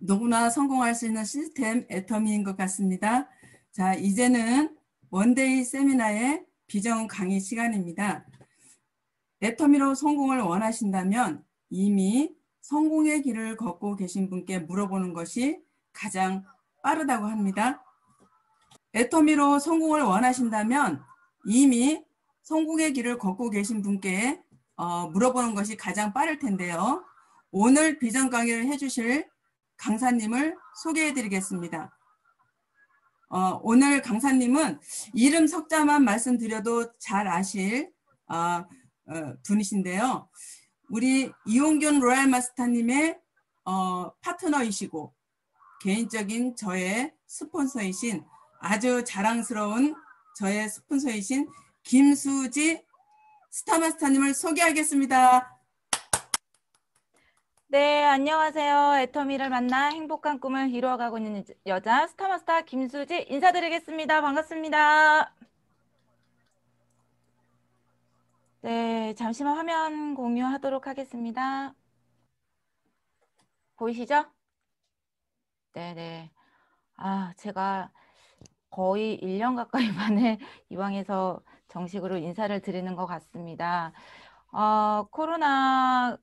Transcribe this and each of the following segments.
누구나 성공할 수 있는 시스템 애터미인 것 같습니다. 자, 이제는 원데이 세미나의 비전 강의 시간입니다. 애터미로 성공을 원하신다면 이미 성공의 길을 걷고 계신 분께 물어보는 것이 가장 빠르다고 합니다. 애터미로 성공을 원하신다면 이미 성공의 길을 걷고 계신 분께 어, 물어보는 것이 가장 빠를 텐데요. 오늘 비전 강의를 해주실 강사님을 소개해드리겠습니다. 어, 오늘 강사님은 이름 석자만 말씀드려도 잘 아실 어, 어, 분이신데요. 우리 이용균 로얄 마스터님의 어, 파트너이시고 개인적인 저의 스폰서이신 아주 자랑스러운 저의 스폰서이신 김수지 스타마스터님을 소개하겠습니다. 네, 안녕하세요. 애터미를 만나 행복한 꿈을 이루어가고 있는 여자 스타마스터 김수지 인사드리겠습니다. 반갑습니다. 네, 잠시만 화면 공유하도록 하겠습니다. 보이시죠? 네네. 아, 제가 거의 1년 가까이 만에 이왕에서 정식으로 인사를 드리는 것 같습니다. 어, 코로나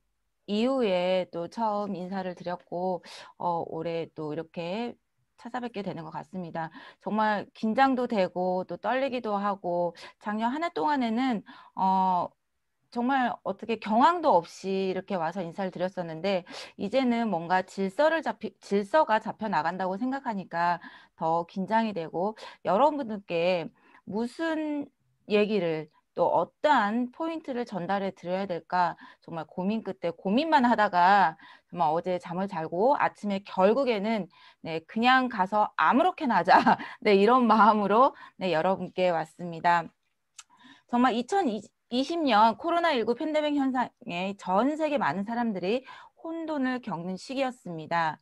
이후에 또 처음 인사를 드렸고 어, 올해 또 이렇게 찾아뵙게 되는 것 같습니다. 정말 긴장도 되고 또 떨리기도 하고 작년 한 해 동안에는 어, 정말 어떻게 경황도 없이 이렇게 와서 인사를 드렸었는데 이제는 뭔가 질서를 잡히 질서가 잡혀 나간다고 생각하니까 더 긴장이 되고 여러분들께 무슨 얘기를 또 어떠한 포인트를 전달해 드려야 될까 정말 고민 끝에 고민만 하다가 정말 어제 잠을 잘고 아침에 결국에는 네, 그냥 가서 아무렇게나 하자 네, 이런 마음으로 네, 여러분께 왔습니다. 정말 2020년 코로나19 팬데믹 현상에 전 세계 많은 사람들이 혼돈을 겪는 시기였습니다.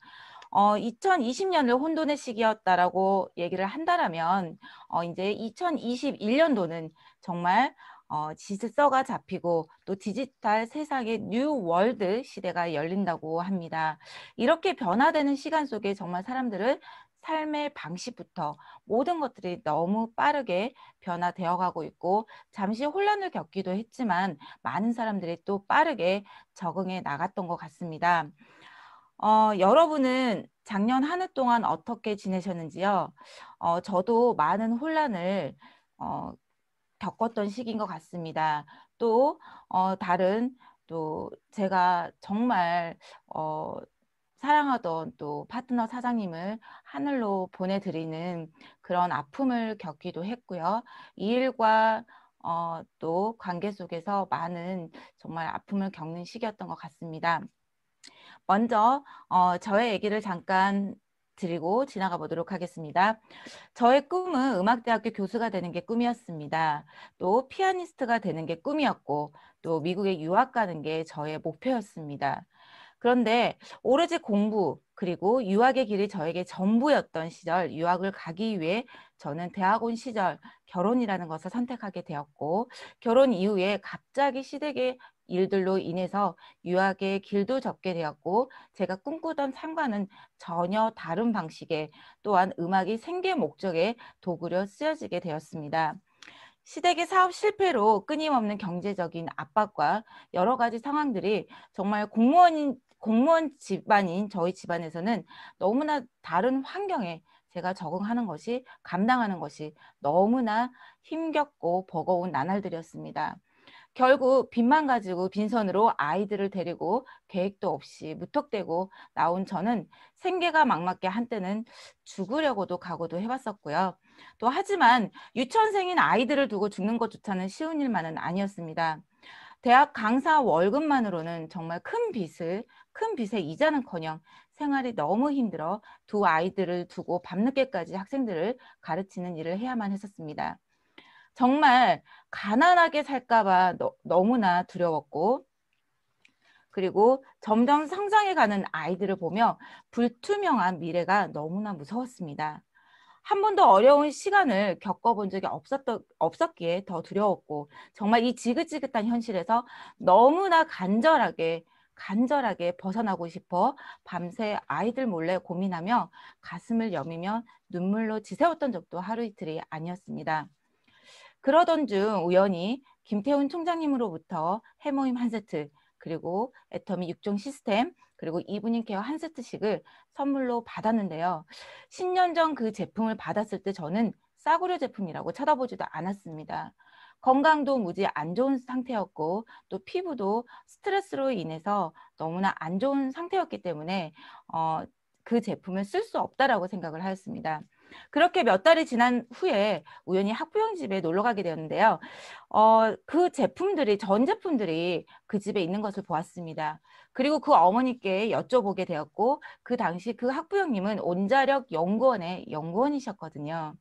어, 2020년을 혼돈의 시기였다라고 얘기를 한다라면 어, 이제 2021년도는 정말 어, 질서가 잡히고 또 디지털 세상의 뉴 월드 시대가 열린다고 합니다. 이렇게 변화되는 시간 속에 정말 사람들은 삶의 방식부터 모든 것들이 너무 빠르게 변화되어 가고 있고 잠시 혼란을 겪기도 했지만 많은 사람들이 또 빠르게 적응해 나갔던 것 같습니다. 어, 여러분은 작년 한 해 동안 어떻게 지내셨는지요? 어, 저도 많은 혼란을 어, 겪었던 시기인 것 같습니다. 또 어, 다른 또 제가 정말 어, 사랑하던 또 파트너 사장님을 하늘로 보내드리는 그런 아픔을 겪기도 했고요. 이 일과 어, 또 관계 속에서 많은 정말 아픔을 겪는 시기였던 것 같습니다. 먼저 어, 저의 얘기를 잠깐 드리고 지나가 보도록 하겠습니다. 저의 꿈은 음악대학교 교수가 되는 게 꿈이었습니다. 또 피아니스트가 되는 게 꿈이었고 또 미국에 유학 가는 게 저의 목표였습니다. 그런데 오로지 공부 그리고 유학의 길이 저에게 전부였던 시절 유학을 가기 위해 저는 대학원 시절 결혼이라는 것을 선택하게 되었고 결혼 이후에 갑자기 시댁에 일들로 인해서 유학의 길도 접게 되었고 제가 꿈꾸던 상관은 전혀 다른 방식의 또한 음악이 생계 목적의 도구로 쓰여지게 되었습니다. 시댁의 사업 실패로 끊임없는 경제적인 압박과 여러 가지 상황들이 정말 공무원인 공무원 집안인 저희 집안에서는 너무나 다른 환경에 제가 적응하는 것이 감당하는 것이 너무나 힘겹고 버거운 나날들이었습니다. 결국 빚만 가지고 빈손으로 아이들을 데리고 계획도 없이 무턱대고 나온 저는 생계가 막막해 한때는 죽으려고도 각오도 해봤었고요. 또 하지만 유치원생인 아이들을 두고 죽는 것조차는 쉬운 일만은 아니었습니다. 대학 강사 월급만으로는 정말 큰 빚을 큰 빚에 이자는커녕 생활이 너무 힘들어 두 아이들을 두고 밤늦게까지 학생들을 가르치는 일을 해야만 했었습니다. 정말 가난하게 살까봐 너, 무나 두려웠고 그리고 점점 성장해가는 아이들을 보며 불투명한 미래가 너무나 무서웠습니다. 한 번도 어려운 시간을 겪어본 적이 없었던, 없었기에 더 두려웠고 정말 이 지긋지긋한 현실에서 너무나 간절하게 간절하게 벗어나고 싶어 밤새 아이들 몰래 고민하며 가슴을 여미며 눈물로 지새웠던 적도 하루 이틀이 아니었습니다. 그러던 중 우연히 김태훈 총장님으로부터 해모임 한 세트, 그리고 애터미 6종 시스템, 그리고 이브닝 케어 한 세트씩을 선물로 받았는데요. 10년 전 그 제품을 받았을 때 저는 싸구려 제품이라고 쳐다보지도 않았습니다. 건강도 무지 안 좋은 상태였고 또 피부도 스트레스로 인해서 너무나 안 좋은 상태였기 때문에 어, 그 제품을 쓸 수 없다라고 생각을 하였습니다. 그렇게 몇 달이 지난 후에 우연히 학부형 집에 놀러 가게 되었는데요. 어, 그 제품들이, 전 제품들이 그 집에 있는 것을 보았습니다. 그리고 그 어머니께 여쭤보게 되었고, 그 당시 그 학부형님은 온자력 연구원의 연구원이셨거든요.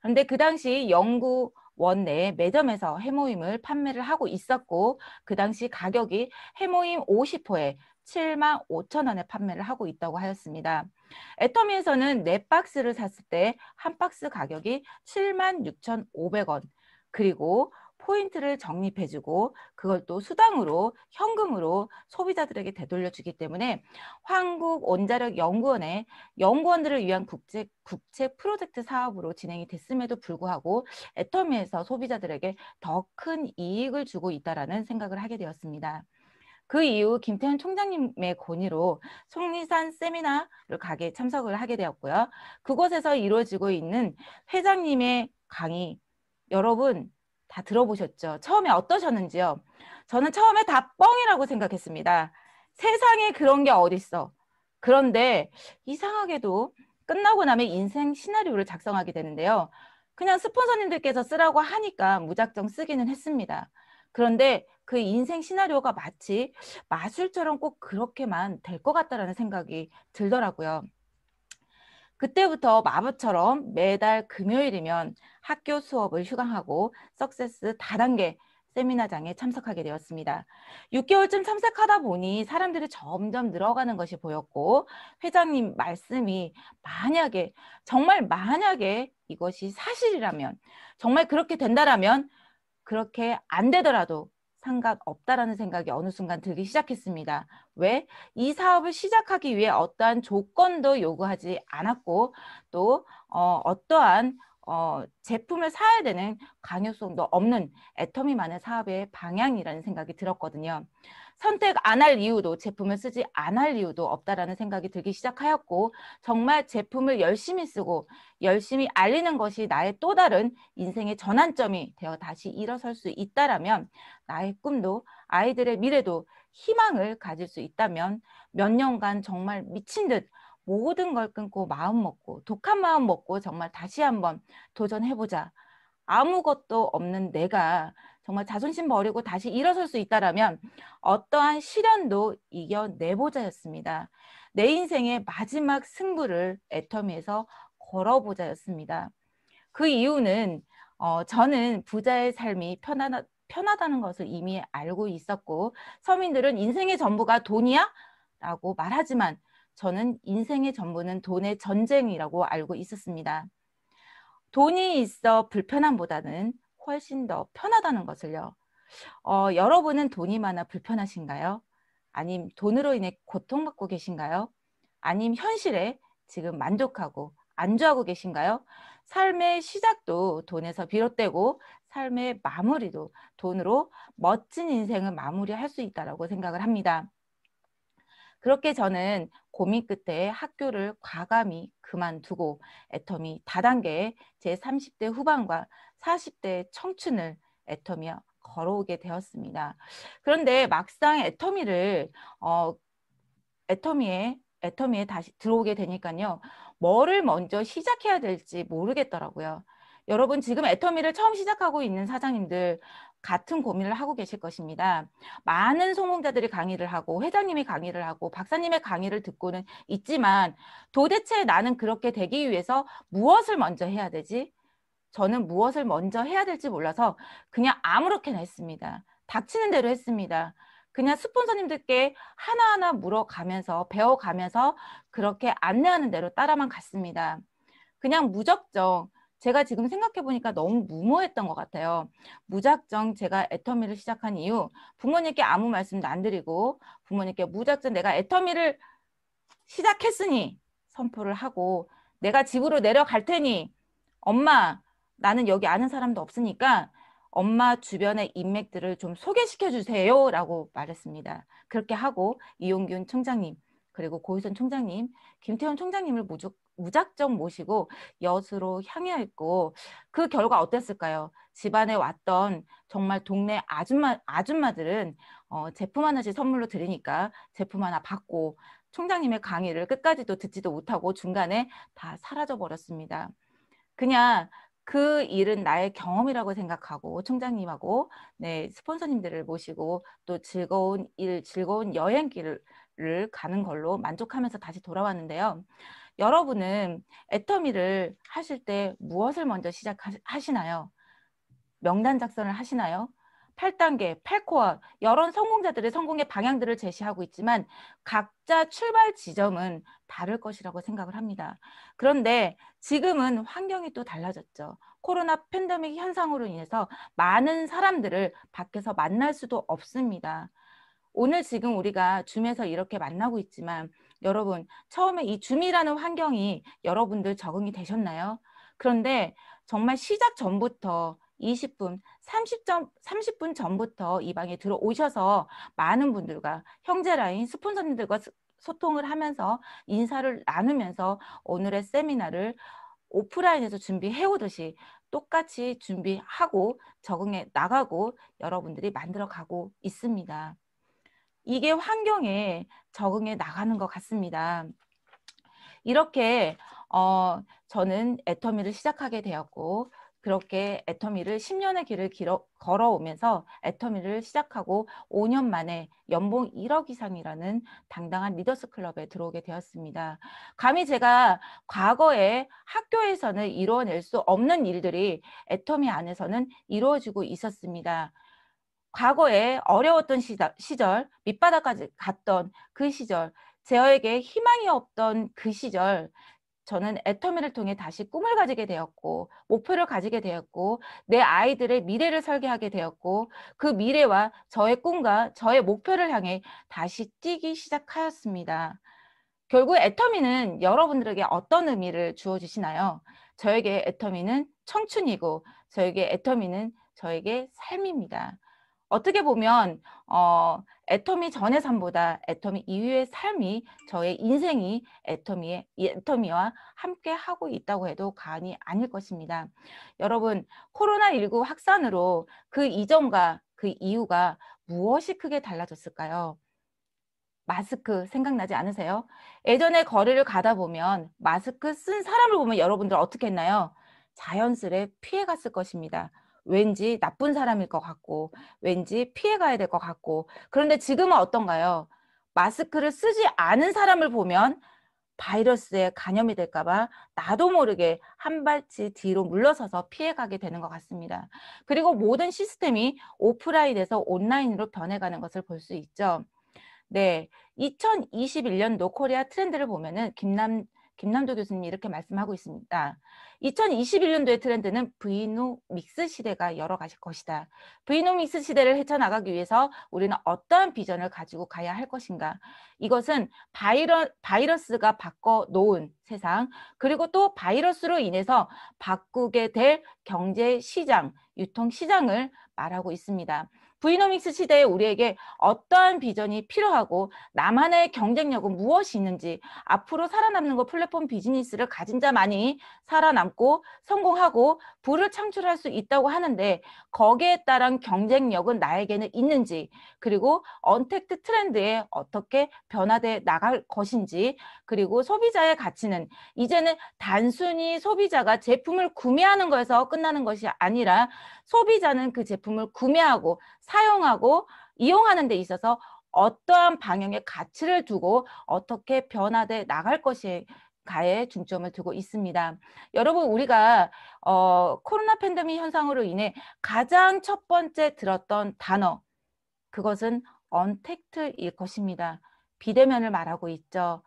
그런데 그 당시 연구, 원내 매점에서 해모임을 판매를 하고 있었고 그 당시 가격이 해모임 50호에 7만 5천 원에 판매를 하고 있다고 하였습니다. 애터미에서는 네박스를 샀을 때 한 박스 가격이 76,500원 그리고 포인트를 적립해주고 그걸 또 수당으로 현금으로 소비자들에게 되돌려주기 때문에 한국 원자력 연구원의 연구원들을 위한 국제 국채 프로젝트 사업으로 진행이 됐음에도 불구하고 애터미에서 소비자들에게 더 큰 이익을 주고 있다라는 생각을 하게 되었습니다. 그 이후 김태현 총장님의 권위로 속리산 세미나를 가게 참석을 하게 되었고요. 그곳에서 이루어지고 있는 회장님의 강의 여러분 다 들어보셨죠? 처음에 어떠셨는지요? 저는 처음에 다 뻥이라고 생각했습니다. 세상에 그런 게 어딨어. 그런데 이상하게도 끝나고 나면 인생 시나리오를 작성하게 되는데요. 그냥 스폰서님들께서 쓰라고 하니까 무작정 쓰기는 했습니다. 그런데 그 인생 시나리오가 마치 마술처럼 꼭 그렇게만 될 것 같다라는 생각이 들더라고요. 그때부터 마법처럼 매달 금요일이면 학교 수업을 휴강하고 석세스 다단계 세미나장에 참석하게 되었습니다. 6개월쯤 참석하다 보니 사람들이 점점 늘어가는 것이 보였고 회장님 말씀이 만약에 정말 만약에 이것이 사실이라면 정말 그렇게 된다라면 그렇게 안 되더라도 상관없다라는 생각이 어느 순간 들기 시작했습니다. 왜? 이 사업을 시작하기 위해 어떠한 조건도 요구하지 않았고 또 어, 어떠한 어, 제품을 사야 되는 강요성도 없는 애터미 만의 사업의 방향이라는 생각이 들었거든요. 선택 안 할 이유도 제품을 쓰지 안 할 이유도 없다라는 생각이 들기 시작하였고 정말 제품을 열심히 쓰고 열심히 알리는 것이 나의 또 다른 인생의 전환점이 되어 다시 일어설 수 있다라면 나의 꿈도 아이들의 미래도 희망을 가질 수 있다면 몇 년간 정말 미친 듯 모든 걸 끊고 마음 먹고 독한 마음 먹고 정말 다시 한번 도전해보자 아무것도 없는 내가 정말 자존심 버리고 다시 일어설 수 있다라면 어떠한 시련도 이겨내보자였습니다. 내 인생의 마지막 승부를 애터미에서 걸어보자였습니다. 그 이유는 어, 저는 부자의 삶이 편하 편하다는 것을 이미 알고 있었고 서민들은 인생의 전부가 돈이야? 라고 말하지만 저는 인생의 전부는 돈의 전쟁이라고 알고 있었습니다. 돈이 있어 불편함보다는 훨씬 더 편하다는 것을요. 어, 여러분은 돈이 많아 불편하신가요? 아님 돈으로 인해 고통받고 계신가요? 아님 현실에 지금 만족하고 안주하고 계신가요? 삶의 시작도 돈에서 비롯되고 삶의 마무리도 돈으로 멋진 인생을 마무리할 수있다고 생각을 합니다. 그렇게 저는 고민 끝에 학교를 과감히 그만두고 애터미 다단계의 제 30대 후반과 40대 청춘을 애터미와 걸어오게 되었습니다. 그런데 막상 애터미를 어 애터미에 애터미에 다시 들어오게 되니까요. 뭐를 먼저 시작해야 될지 모르겠더라고요. 여러분 지금 애터미를 처음 시작하고 있는 사장님들 같은 고민을 하고 계실 것입니다. 많은 성공자들이 강의를 하고 회장님이 강의를 하고 박사님의 강의를 듣고는 있지만 도대체 나는 그렇게 되기 위해서 무엇을 먼저 해야 되지? 저는 무엇을 먼저 해야 될지 몰라서 그냥 아무렇게나 했습니다. 닥치는 대로 했습니다. 그냥 스폰서님들께 하나하나 물어가면서 배워가면서 그렇게 안내하는 대로 따라만 갔습니다. 그냥 무적정 제가 지금 생각해보니까 너무 무모했던 것 같아요. 무작정 제가 애터미를 시작한 이유 부모님께 아무 말씀도 안 드리고 부모님께 무작정 내가 애터미를 시작했으니 선포를 하고 내가 집으로 내려갈 테니 엄마 나는 여기 아는 사람도 없으니까 엄마 주변의 인맥들을 좀 소개시켜 주세요 라고 말했습니다. 그렇게 하고 이용균 총장님 그리고 고유선 총장님 김태현 총장님을 무조건 무작정 모시고 여수로 향해했고 그 결과 어땠을까요? 집안에 왔던 정말 동네 아줌마 아줌마들은 어, 제품 하나씩 선물로 드리니까 제품 하나 받고 총장님의 강의를 끝까지도 듣지도 못하고 중간에 다 사라져 버렸습니다. 그냥 그 일은 나의 경험이라고 생각하고 총장님하고 네, 스폰서님들을 모시고 또 즐거운 일, 즐거운 여행길을 가는 걸로 만족하면서 다시 돌아왔는데요. 여러분은 애터미를 하실 때 무엇을 먼저 시작하시나요? 명단 작성을 하시나요? 8단계, 8코어, 여러 성공자들의 성공의 방향들을 제시하고 있지만 각자 출발 지점은 다를 것이라고 생각을 합니다. 그런데 지금은 환경이 또 달라졌죠. 코로나 팬데믹 현상으로 인해서 많은 사람들을 밖에서 만날 수도 없습니다. 오늘 지금 우리가 줌에서 이렇게 만나고 있지만 여러분, 처음에 이 줌이라는 환경이 여러분들 적응이 되셨나요? 그런데 정말 시작 전부터 20분, 30점, 30분 전부터 이 방에 들어오셔서 많은 분들과 형제라인 스폰서님들과 소통을 하면서 인사를 나누면서 오늘의 세미나를 오프라인에서 준비해오듯이 똑같이 준비하고 적응해 나가고 여러분들이 만들어가고 있습니다. 이게 환경에 적응해 나가는 것 같습니다. 이렇게 어, 저는 애터미를 시작하게 되었고 그렇게 애터미를 10년의 길을 길어, 걸어오면서 애터미를 시작하고 5년 만에 연봉 1억 이상이라는 당당한 리더스 클럽에 들어오게 되었습니다. 감히 제가 과거에 학교에서는 이루어낼 수 없는 일들이 애터미 안에서는 이루어지고 있었습니다. 과거에 어려웠던 시다, 시절, 밑바닥까지 갔던 그 시절, 제어에게 희망이 없던 그 시절, 저는 애터미를 통해 다시 꿈을 가지게 되었고 목표를 가지게 되었고 내 아이들의 미래를 설계하게 되었고 그 미래와 저의 꿈과 저의 목표를 향해 다시 뛰기 시작하였습니다. 결국 애터미는 여러분들에게 어떤 의미를 주어주시나요? 저에게 애터미는 청춘이고 저에게 애터미는 저에게 삶입니다. 어떻게 보면 어, 애터미 전의 삶보다 애터미 이후의 삶이 저의 인생이 애터미의 애터미와 함께 하고 있다고 해도 과언이 아닐 것입니다. 여러분 코로나19 확산으로 그 이전과 그 이후가 무엇이 크게 달라졌을까요? 마스크 생각나지 않으세요? 예전에 거리를 가다 보면 마스크 쓴 사람을 보면 여러분들 어떻게 했나요? 자연스레 피해갔을 것입니다. 왠지 나쁜 사람일 것 같고 왠지 피해가야 될 것 같고 그런데 지금은 어떤가요? 마스크를 쓰지 않은 사람을 보면 바이러스에 감염이 될까봐 나도 모르게 한 발치 뒤로 물러서서 피해가게 되는 것 같습니다. 그리고 모든 시스템이 오프라인에서 온라인으로 변해가는 것을 볼 수 있죠. 네, 2021년도 코리아 트렌드를 보면은 김남 김남도 교수님이 이렇게 말씀하고 있습니다. 2021년도의 트렌드는 브이노믹스 시대가 열어가실 것이다. 브이노믹스 시대를 헤쳐나가기 위해서 우리는 어떠한 비전을 가지고 가야 할 것인가. 이것은 바이러, 바이러스가 바꿔놓은 세상 그리고 또 바이러스로 인해서 바꾸게 될 경제 시장, 유통 시장을 말하고 있습니다. 브이노믹스 시대에 우리에게 어떠한 비전이 필요하고 나만의 경쟁력은 무엇이 있는지 앞으로 살아남는 것 플랫폼 비즈니스를 가진 자만이 살아남고 성공하고 부를 창출할 수 있다고 하는데 거기에 따른 경쟁력은 나에게는 있는지 그리고 언택트 트렌드에 어떻게 변화돼 나갈 것인지 그리고 소비자의 가치는 이제는 단순히 소비자가 제품을 구매하는 거에서 끝나는 것이 아니라 소비자는 그 제품을 구매하고 사용하고 이용하는 데 있어서 어떠한 방향의 가치를 두고 어떻게 변화돼 나갈 것이 가에 중점을 두고 있습니다. 여러분 우리가 어, 코로나 팬데믹 현상으로 인해 가장 첫 번째 들었던 단어 그것은 언택트일 것입니다. 비대면을 말하고 있죠.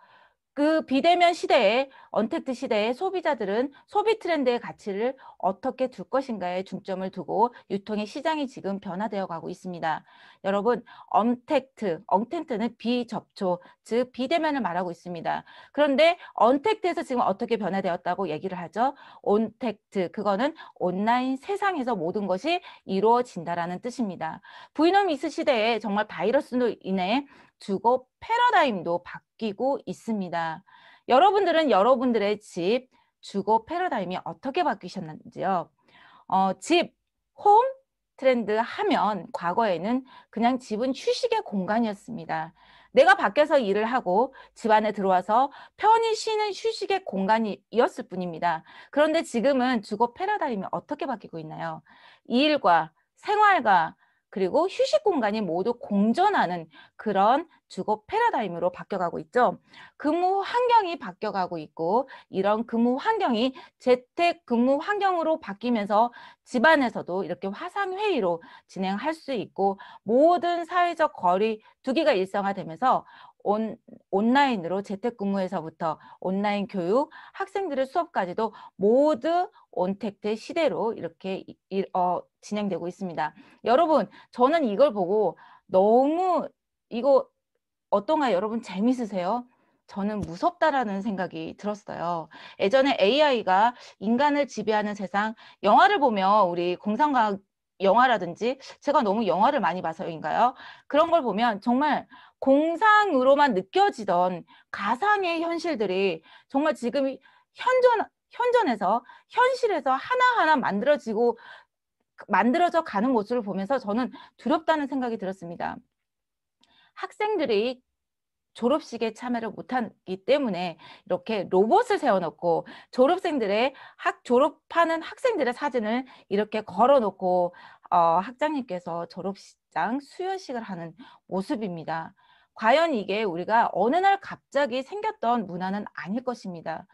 그 비대면 시대에 언택트 시대에 소비자들은 소비 트렌드의 가치를 어떻게 둘 것인가에 중점을 두고 유통의 시장이 지금 변화되어 가고 있습니다. 여러분 언택트, 언택트는 비접촉, 즉 비대면을 말하고 있습니다. 그런데 언택트에서 지금 어떻게 변화되었다고 얘기를 하죠? 온택트, 그거는 온라인 세상에서 모든 것이 이루어진다라는 뜻입니다. 부인홈 미스 시대에 정말 바이러스로 인해 주거 패러다임도 바뀌고 있습니다. 여러분들은 여러분들의 집, 주거 패러다임이 어떻게 바뀌셨는지요? 어, 집, 홈 트렌드 하면 과거에는 그냥 집은 휴식의 공간이었습니다. 내가 밖에서 일을 하고 집 안에 들어와서 편히 쉬는 휴식의 공간이었을 뿐입니다. 그런데 지금은 주거 패러다임이 어떻게 바뀌고 있나요? 일과 생활과 그리고 휴식 공간이 모두 공존하는 그런 주거 패러다임으로 바뀌어가고 있죠. 근무 환경이 바뀌어가고 있고 이런 근무 환경이 재택 근무 환경으로 바뀌면서 집안에서도 이렇게 화상회의로 진행할 수 있고 모든 사회적 거리 두기가 일상화되면서 온, 온라인으로 재택근무에서부터 온라인 교육, 학생들의 수업까지도 모두 온택트 시대로 이렇게 어, 진행되고 있습니다. 여러분 저는 이걸 보고 너무 이거 어떤가요? 여러분 재밌으세요? 저는 무섭다라는 생각이 들었어요. 예전에 AI가 인간을 지배하는 세상 영화를 보면 우리 공상과학 영화라든지 제가 너무 영화를 많이 봐서인가요? 그런 걸 보면 정말 공상으로만 느껴지던 가상의 현실들이 정말 지금 현존 현존에서 현실에서 하나하나 만들어지고 그 만들어져 가는 모습을 보면서 저는 두렵다는 생각이 들었습니다. 학생들이 졸업식에 참여를 못하기 때문에 이렇게 로봇을 세워놓고 졸업생들의 학 졸업하는 학생들의 사진을 이렇게 걸어놓고 어, 학장님께서 졸업식장 수여식을 하는 모습입니다. 과연 이게 우리가 어느 날 갑자기 생겼던 문화는 아닐 것입니다.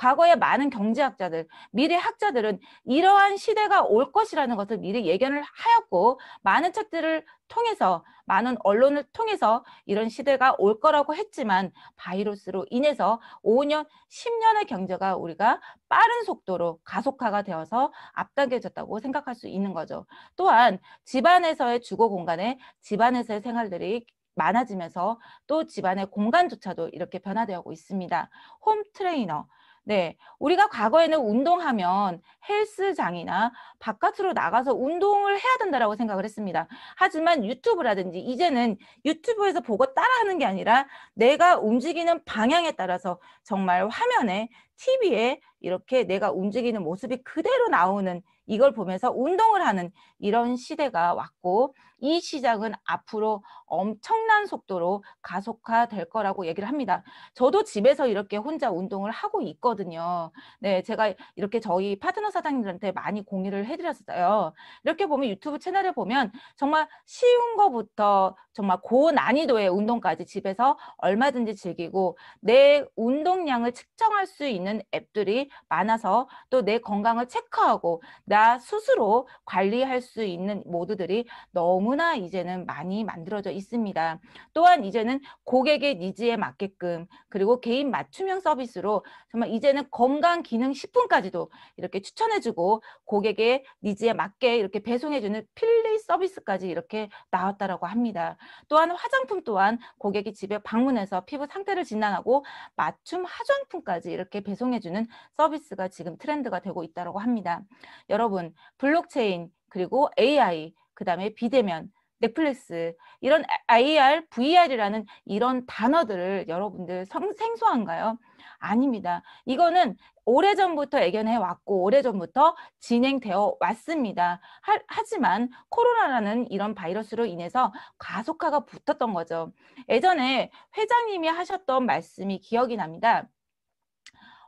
과거의 많은 경제학자들, 미래 학자들은 이러한 시대가 올 것이라는 것을 미리 예견을 하였고 많은 책들을 통해서 많은 언론을 통해서 이런 시대가 올 거라고 했지만 바이러스로 인해서 5년, 10년의 경제가 우리가 빠른 속도로 가속화가 되어서 앞당겨졌다고 생각할 수 있는 거죠. 또한 집안에서의 주거 공간에 집안에서의 생활들이 많아지면서 또 집안의 공간조차도 이렇게 변화되어 고 있습니다. 홈 트레이너, 네, 우리가 과거에는 운동하면 헬스장이나 바깥으로 나가서 운동을 해야 된다라고 생각을 했습니다. 하지만 유튜브라든지 이제는 유튜브에서 보고 따라하는 게 아니라 내가 움직이는 방향에 따라서 정말 화면에 TV에 이렇게 내가 움직이는 모습이 그대로 나오는 이걸 보면서 운동을 하는 이런 시대가 왔고 이 시장은 앞으로 엄청난 속도로 가속화될 거라고 얘기를 합니다. 저도 집에서 이렇게 혼자 운동을 하고 있거든요. 네, 제가 이렇게 저희 파트너 사장님들한테 많이 공유를 해드렸어요. 이렇게 보면 유튜브 채널에 보면 정말 쉬운 거부터 정말 고난이도의 운동까지 집에서 얼마든지 즐기고 내 운동량을 측정할 수 있는 앱들이 많아서 또 내 건강을 체크하고 나 스스로 관리할 수 있는 모드들이 너무 너무나 이제는 많이 만들어져 있습니다. 또한 이제는 고객의 니즈에 맞게끔 그리고 개인 맞춤형 서비스로 정말 이제는 건강 기능 식품까지도 이렇게 추천해주고 고객의 니즈에 맞게 이렇게 배송해주는 필리 서비스까지 이렇게 나왔다라고 합니다. 또한 화장품 또한 고객이 집에 방문해서 피부 상태를 진단하고 맞춤 화장품까지 이렇게 배송해주는 서비스가 지금 트렌드가 되고 있다고 합니다. 여러분 블록체인 그리고 AI 그 다음에 비대면, 넷플릭스 이런 IR, VR이라는 이런 단어들을 여러분들 성, 생소한가요? 아닙니다. 이거는 오래전부터 애견해 왔고 오래전부터 진행되어 왔습니다. 하, 지만 코로나라는 이런 바이러스로 인해서 가속화가 붙었던 거죠. 예전에 회장님이 하셨던 말씀이 기억이 납니다.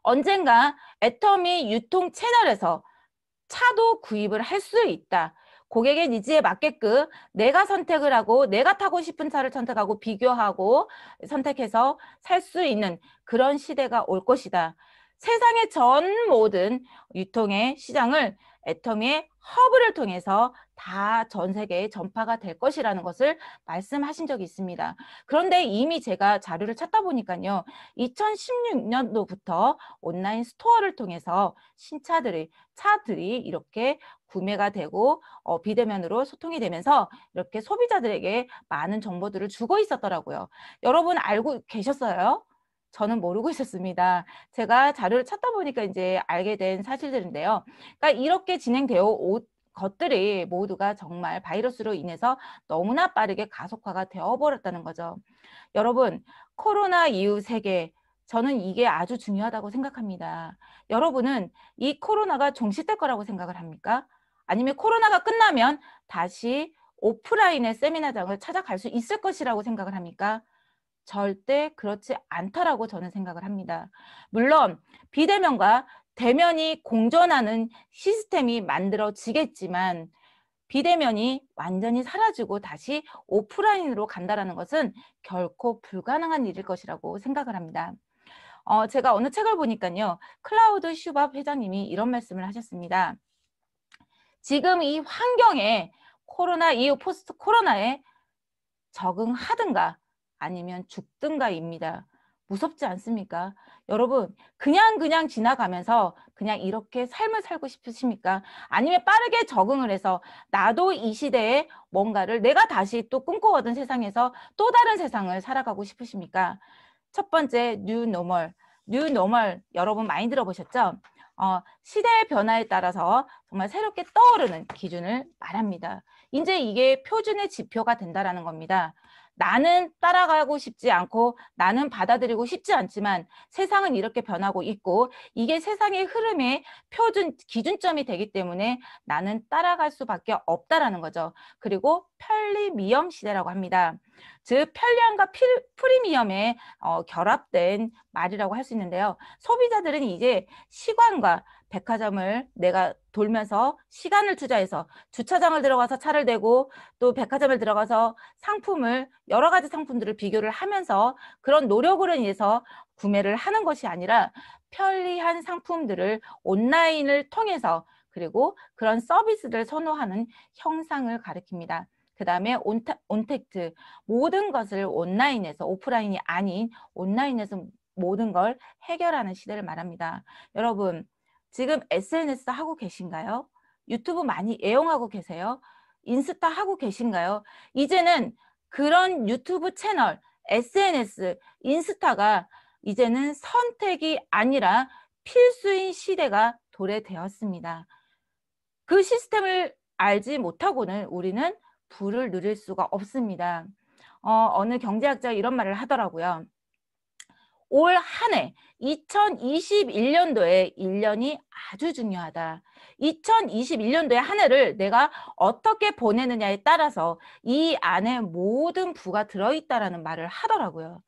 언젠가 애터미 유통 채널에서 차도 구입을 할 수 있다. 고객의 니즈에 맞게끔 내가 선택을 하고 내가 타고 싶은 차를 선택하고 비교하고 선택해서 살 수 있는 그런 시대가 올 것이다. 세상의 전 모든 유통의 시장을 애터미의 허브를 통해서 다전 세계에 전파가 될 것이라는 것을 말씀하신 적이 있습니다. 그런데 이미 제가 자료를 찾다 보니까요. 2016년도부터 온라인 스토어를 통해서 신차들이 차들이 이렇게 구매가 되고 어, 비대면으로 소통이 되면서 이렇게 소비자들에게 많은 정보들을 주고 있었더라고요. 여러분 알고 계셨어요? 저는 모르고 있었습니다. 제가 자료를 찾다 보니까 이제 알게 된 사실들인데요. 그러니까 이렇게 진행되어 것들이 모두가 정말 바이러스로 인해서 너무나 빠르게 가속화가 되어버렸다는 거죠. 여러분, 코로나 이후 세계, 저는 이게 아주 중요하다고 생각합니다. 여러분은 이 코로나가 종식될 거라고 생각을 합니까? 아니면 코로나가 끝나면 다시 오프라인의 세미나장을 찾아갈 수 있을 것이라고 생각을 합니까? 절대 그렇지 않다라고 저는 생각을 합니다. 물론 비대면과 대면이 공존하는 시스템이 만들어지겠지만 비대면이 완전히 사라지고 다시 오프라인으로 간다라는 것은 결코 불가능한 일일 것이라고 생각을 합니다. 어, 제가 어느 책을 보니까요. 클라우드 슈밥 회장님이 이런 말씀을 하셨습니다. 지금 이 환경에 코로나 이후 포스트 코로나에 적응하든가 아니면 죽든가입니다. 무섭지 않습니까? 여러분 그냥 그냥 지나가면서 그냥 이렇게 삶을 살고 싶으십니까? 아니면 빠르게 적응을 해서 나도 이 시대에 뭔가를 내가 다시 또 꿈꿔오던 세상에서 또 다른 세상을 살아가고 싶으십니까? 첫 번째 뉴 노멀 뉴 노멀 여러분 많이 들어보셨죠? 어, 시대의 변화에 따라서 정말 새롭게 떠오르는 기준을 말합니다. 이제 이게 표준의 지표가 된다라는 겁니다. 나는 따라가고 싶지 않고 나는 받아들이고 싶지 않지만 세상은 이렇게 변하고 있고 이게 세상의 흐름의 표준 기준점이 되기 때문에 나는 따라갈 수밖에 없다라는 거죠. 그리고 편리미엄 시대라고 합니다. 즉 편리함과 피, 프리미엄의 어, 결합된 말이라고 할 수 있는데요. 소비자들은 이제 시간과 백화점을 내가 돌면서 시간을 투자해서 주차장을 들어가서 차를 대고 또 백화점을 들어가서 상품을 여러 가지 상품들을 비교를 하면서 그런 노력으로 인해서 구매를 하는 것이 아니라 편리한 상품들을 온라인을 통해서 그리고 그런 서비스를 선호하는 형상을 가리킵니다. 그 다음에 온택트 모든 것을 온라인에서 오프라인이 아닌 온라인에서 모든 걸 해결하는 시대를 말합니다. 여러분 지금 SNS 하고 계신가요? 유튜브 많이 애용하고 계세요? 인스타 하고 계신가요? 이제는 그런 유튜브 채널, SNS, 인스타가 이제는 선택이 아니라 필수인 시대가 도래되었습니다. 그 시스템을 알지 못하고는 우리는 부를 누릴 수가 없습니다. 어, 어느 경제학자 이런 말을 하더라고요. 올 한해 2021년도에 1년이 아주 중요하다. 2021년도의 한 해를 내가 어떻게 보내느냐에 따라서 이 안에 모든 부가 들어있다라는 말을 하더라고요.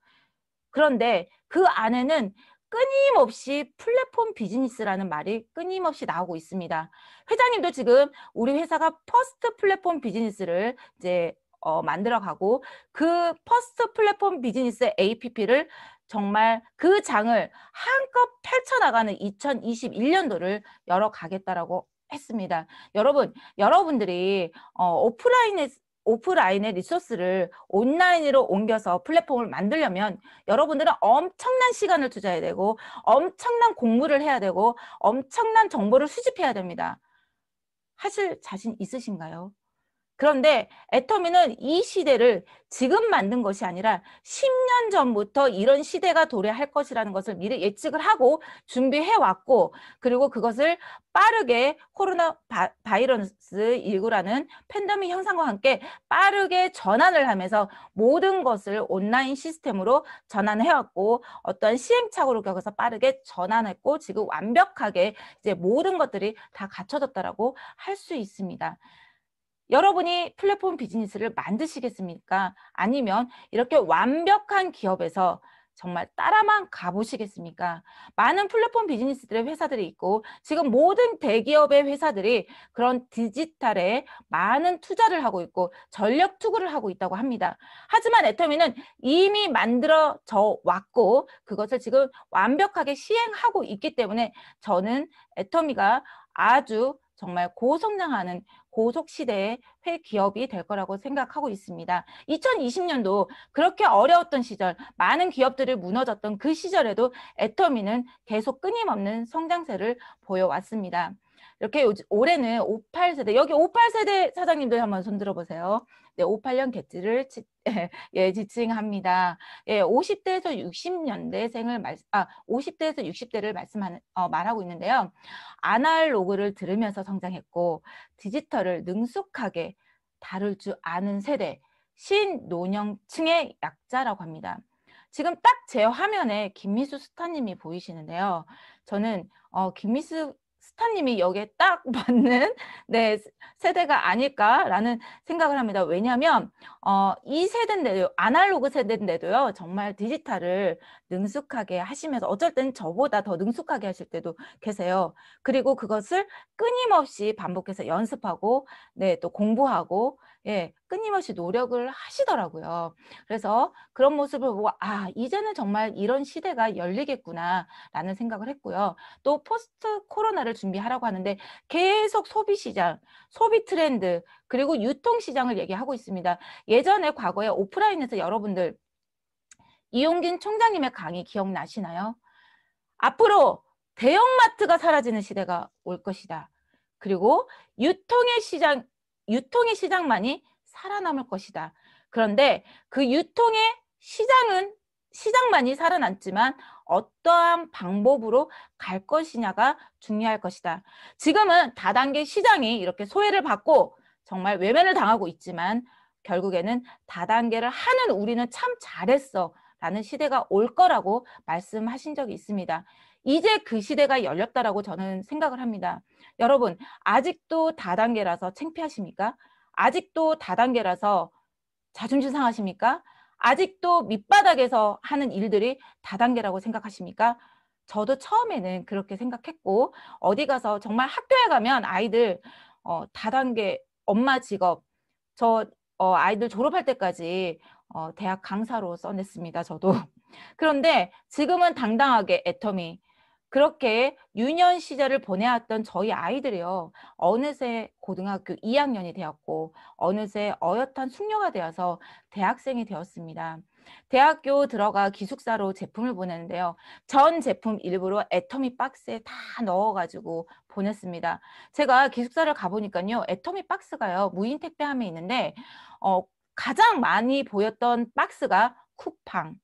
그런데 그 안에는 끊임없이 플랫폼 비즈니스라는 말이 끊임없이 나오고 있습니다. 회장님도 지금 우리 회사가 퍼스트 플랫폼 비즈니스를 이제 어, 만들어가고 그 퍼스트 플랫폼 비즈니스 APP를 정말 그 장을 한껏 펼쳐나가는 2021년도를 열어가겠다라고 했습니다. 여러분, 여러분들이 어, 오프라인에 오프라인의 리소스를 온라인으로 옮겨서 플랫폼을 만들려면 여러분들은 엄청난 시간을 투자해야 되고 엄청난 공부를 해야 되고 엄청난 정보를 수집해야 됩니다. 하실 자신 있으신가요? 그런데 애터미는 이 시대를 지금 만든 것이 아니라 10년 전부터 이런 시대가 도래할 것이라는 것을 미리 예측을 하고 준비해 왔고 그리고 그것을 빠르게 코로나 바이러스 19라는 팬데믹 현상과 함께 빠르게 전환을 하면서 모든 것을 온라인 시스템으로 전환해 왔고 어떤 시행착오를 겪어서 빠르게 전환했고 지금 완벽하게 이제 모든 것들이 다 갖춰졌다라고 할 수 있습니다. 여러분이 플랫폼 비즈니스를 만드시겠습니까? 아니면 이렇게 완벽한 기업에서 정말 따라만 가보시겠습니까? 많은 플랫폼 비즈니스들의 회사들이 있고 지금 모든 대기업의 회사들이 그런 디지털에 많은 투자를 하고 있고 전력 투구를 하고 있다고 합니다. 하지만 애터미는 이미 만들어져 왔고 그것을 지금 완벽하게 시행하고 있기 때문에 저는 애터미가 아주 정말 고성장하는 고속 시대의 회 기업이 될 거라고 생각하고 있습니다. 2020년도 그렇게 어려웠던 시절, 많은 기업들을 무너졌던 그 시절에도 애터미는 계속 끊임없는 성장세를 보여왔습니다. 이렇게 올해는 58세대 여기 58세대 사장님들 한번 손 들어보세요. 네, 58년 개띠를 지, 예, 지칭합니다. 예, 50대에서 60년대생을 말, 아, 50대에서 60대를 말씀하는 어, 말하고 있는데요. 아날로그를 들으면서 성장했고 디지털을 능숙하게 다룰 줄 아는 세대 신노년층의 약자라고 합니다. 지금 딱 제 화면에 김미수 스타님이 보이시는데요. 저는 어, 김미수 스타님이 여기에 딱 맞는 네, 세대가 아닐까라는 생각을 합니다. 왜냐하면 어, 이 세대인데요. 아날로그 세대인데도요. 정말 디지털을 능숙하게 하시면서 어쩔 땐 저보다 더 능숙하게 하실 때도 계세요. 그리고 그것을 끊임없이 반복해서 연습하고 네, 또 공부하고 예, 끊임없이 노력을 하시더라고요. 그래서 그런 모습을 보고 아 이제는 정말 이런 시대가 열리겠구나라는 생각을 했고요. 또 포스트 코로나를 준비하라고 하는데 계속 소비 시장, 소비 트렌드 그리고 유통 시장을 얘기하고 있습니다. 예전에 과거에 오프라인에서 여러분들 이용균 총장님의 강의 기억나시나요? 앞으로 대형마트가 사라지는 시대가 올 것이다. 그리고 유통의 시장, 유통의 시장만이 살아남을 것이다. 그런데 그 유통의 시장은 시장만이 살아남지만 어떠한 방법으로 갈 것이냐가 중요할 것이다. 지금은 다단계 시장이 이렇게 소외를 받고 정말 외면을 당하고 있지만 결국에는 다단계를 하는 우리는 참 잘했어 라는 시대가 올 거라고 말씀하신 적이 있습니다. 이제 그 시대가 열렸다라고 저는 생각을 합니다. 여러분 아직도 다단계라서 창피하십니까? 아직도 다단계라서 자존심 상하십니까? 아직도 밑바닥에서 하는 일들이 다단계라고 생각하십니까? 저도 처음에는 그렇게 생각했고 어디 가서 정말 학교에 가면 아이들 어, 다단계 엄마 직업 저 어, 아이들 졸업할 때까지 어, 대학 강사로 써냈습니다. 저도 그런데 지금은 당당하게 애터미 그렇게 유년 시절을 보내왔던 저희 아이들이요. 어느새 고등학교 2학년이 되었고 어느새 어엿한 숙녀가 되어서 대학생이 되었습니다. 대학교 들어가 기숙사로 제품을 보냈는데요전 제품 일부러 애터미 박스에 다 넣어가지고 보냈습니다. 제가 기숙사를 가보니까요. 애터미 박스가요. 무인 택배함에 있는데 어, 가장 많이 보였던 박스가 쿠팡,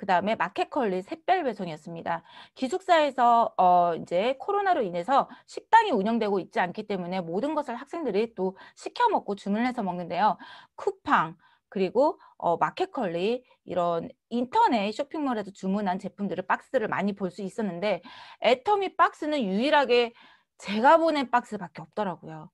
그 다음에 마켓컬리 샛별 배송이었습니다. 기숙사에서 어 이제 코로나로 인해서 식당이 운영되고 있지 않기 때문에 모든 것을 학생들이 또 시켜 먹고 주문해서 먹는데요. 쿠팡 그리고 어 마켓컬리 이런 인터넷 쇼핑몰에서 주문한 제품들을 박스를 많이 볼 수 있었는데 애터미 박스는 유일하게 제가 보낸 박스밖에 없더라고요.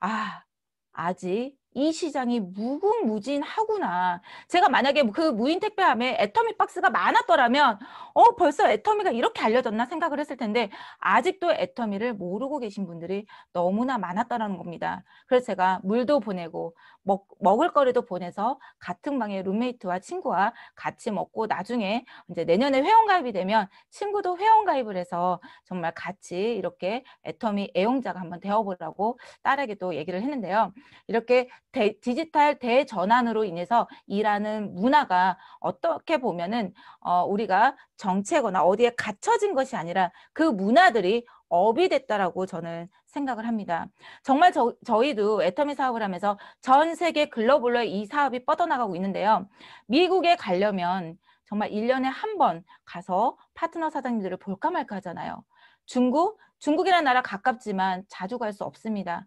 아 아직 이 시장이 무궁무진하구나. 제가 만약에 그 무인 택배함에 애터미 박스가 많았더라면 어 벌써 애터미가 이렇게 알려졌나 생각을 했을 텐데 아직도 애터미를 모르고 계신 분들이 너무나 많았다라는 겁니다. 그래서 제가 물도 보내고 먹, 먹을 거리도 보내서 같은 방에 룸메이트와 친구와 같이 먹고 나중에 이제 내년에 회원가입이 되면 친구도 회원가입을 해서 정말 같이 이렇게 애터미 애용자가 한번 되어보라고 딸에게 도 얘기를 했는데요. 이렇게 대, 디지털 대전환으로 인해서 일하는 문화가 어떻게 보면은 어, 우리가 정체거나 어디에 갇혀진 것이 아니라 그 문화들이 업이 됐다라고 저는 생각을 합니다. 정말 저, 저희도 애터미 사업을 하면서 전 세계 글로벌로 이 사업이 뻗어나가고 있는데요. 미국에 가려면 정말 일년에 한 번 가서 파트너 사장님들을 볼까 말까 하잖아요. 중국, 중국이라는 나라 가깝지만 자주 갈 수 없습니다.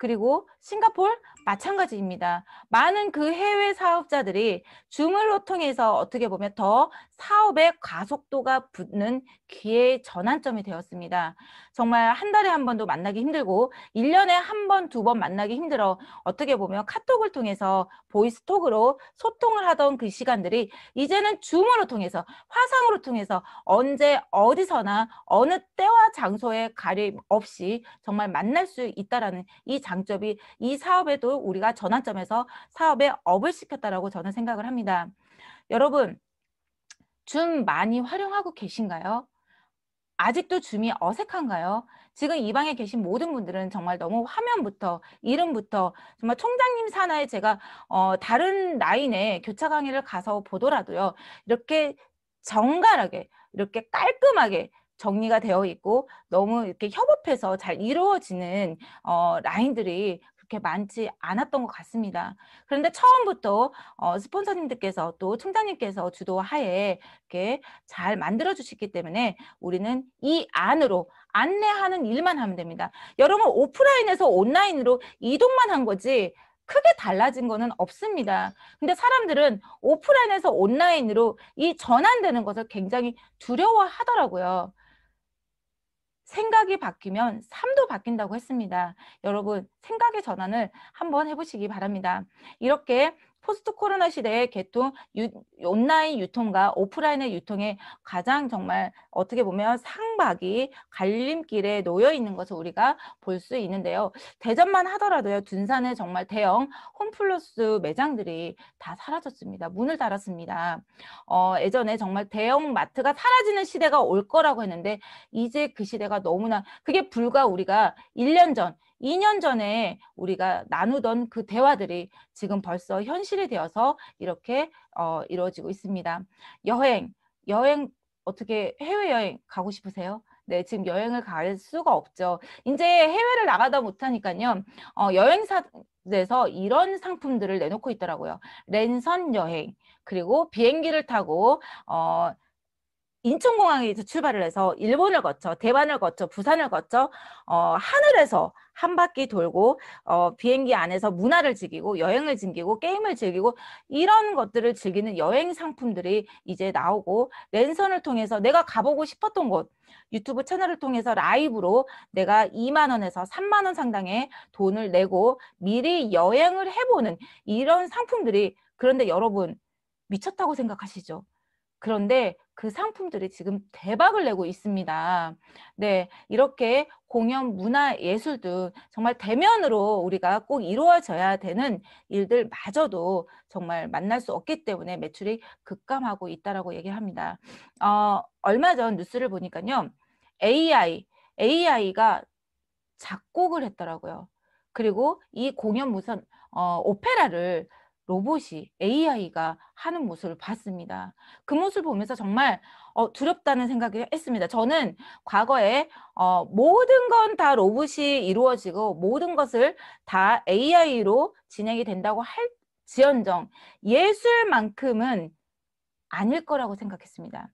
그리고 싱가폴 마찬가지입니다. 많은 그 해외 사업자들이 줌을 통해서 어떻게 보면 더 사업의 가속도가 붙는 기회의 전환점이 되었습니다. 정말 한 달에 한 번도 만나기 힘들고 일년에한 번, 두 번 만나기 힘들어 어떻게 보면 카톡을 통해서 보이스톡으로 소통을 하던 그 시간들이 이제는 줌으로 통해서 화상으로 통해서 언제 어디서나 어느 때와 장소에 가림 없이 정말 만날 수 있다라는 이 장점이 이 사업에도 우리가 전환점에서 사업에 업을 시켰다라고 저는 생각을 합니다. 여러분 줌 많이 활용하고 계신가요? 아직도 줌이 어색한가요? 지금 이 방에 계신 모든 분들은 정말 너무 화면부터 이름부터 정말 총장님 산하에 제가 어, 다른 라인에 교차 강의를 가서 보더라도요. 이렇게 정갈하게 이렇게 깔끔하게 정리가 되어 있고 너무 이렇게 협업해서 잘 이루어지는 어, 라인들이 그렇게 많지 않았던 것 같습니다. 그런데 처음부터 어, 스폰서님들께서 또 총장님께서 주도하에 이렇게 잘 만들어 주시기 때문에 우리는 이 안으로 안내하는 일만 하면 됩니다. 여러분 오프라인에서 온라인으로 이동만 한 거지 크게 달라진 거는 없습니다. 근데 사람들은 오프라인에서 온라인으로 이 전환되는 것을 굉장히 두려워하더라고요. 생각이 바뀌면 삶도 바뀐다고 했습니다. 여러분 생각의 전환을 한번 해보시기 바랍니다. 이렇게 포스트 코로나 시대의 개통, 유, 온라인 유통과 오프라인의 유통에 가장 정말 어떻게 보면 상박이 갈림길에 놓여 있는 것을 우리가 볼 수 있는데요. 대전만 하더라도요. 둔산의 정말 대형 홈플러스 매장들이 다 사라졌습니다. 문을 닫았습니다. 어, 예전에 정말 대형 마트가 사라지는 시대가 올 거라고 했는데 이제 그 시대가 너무나 그게 불과 우리가 1년 전 2년 전에 우리가 나누던 그 대화들이 지금 벌써 현실이 되어서 이렇게 어, 이루어지고 있습니다. 여행, 여행 어떻게 해외여행 가고 싶으세요? 네, 지금 여행을 갈 수가 없죠. 이제 해외를 나가다 못하니까요. 어, 여행사에서 이런 상품들을 내놓고 있더라고요. 랜선 여행, 그리고 비행기를 타고 어, 인천공항에서 출발을 해서 일본을 거쳐 대만을 거쳐 부산을 거쳐 어, 하늘에서 한 바퀴 돌고 어, 비행기 안에서 문화를 즐기고 여행을 즐기고 게임을 즐기고 이런 것들을 즐기는 여행 상품들이 이제 나오고 랜선을 통해서 내가 가보고 싶었던 곳 유튜브 채널을 통해서 라이브로 내가 2만 원에서 3만 원 상당의 돈을 내고 미리 여행을 해보는 이런 상품들이 그런데 여러분 미쳤다고 생각하시죠? 그런데 그 상품들이 지금 대박을 내고 있습니다. 네, 이렇게 공연, 문화, 예술 등 정말 대면으로 우리가 꼭 이루어져야 되는 일들 마저도 정말 만날 수 없기 때문에 매출이 급감하고 있다라고 얘기합니다. 어, 얼마 전 뉴스를 보니까요. AI, AI가 작곡을 했더라고요. 그리고 이 공연 무선 어, 오페라를 로봇이 AI가 하는 모습을 봤습니다. 그 모습을 보면서 정말 어, 두렵다는 생각을 했습니다. 저는 과거에 어, 모든 건 다 로봇이 이루어지고 모든 것을 다 AI로 진행이 된다고 할 지연정 예술만큼은 아닐 거라고 생각했습니다.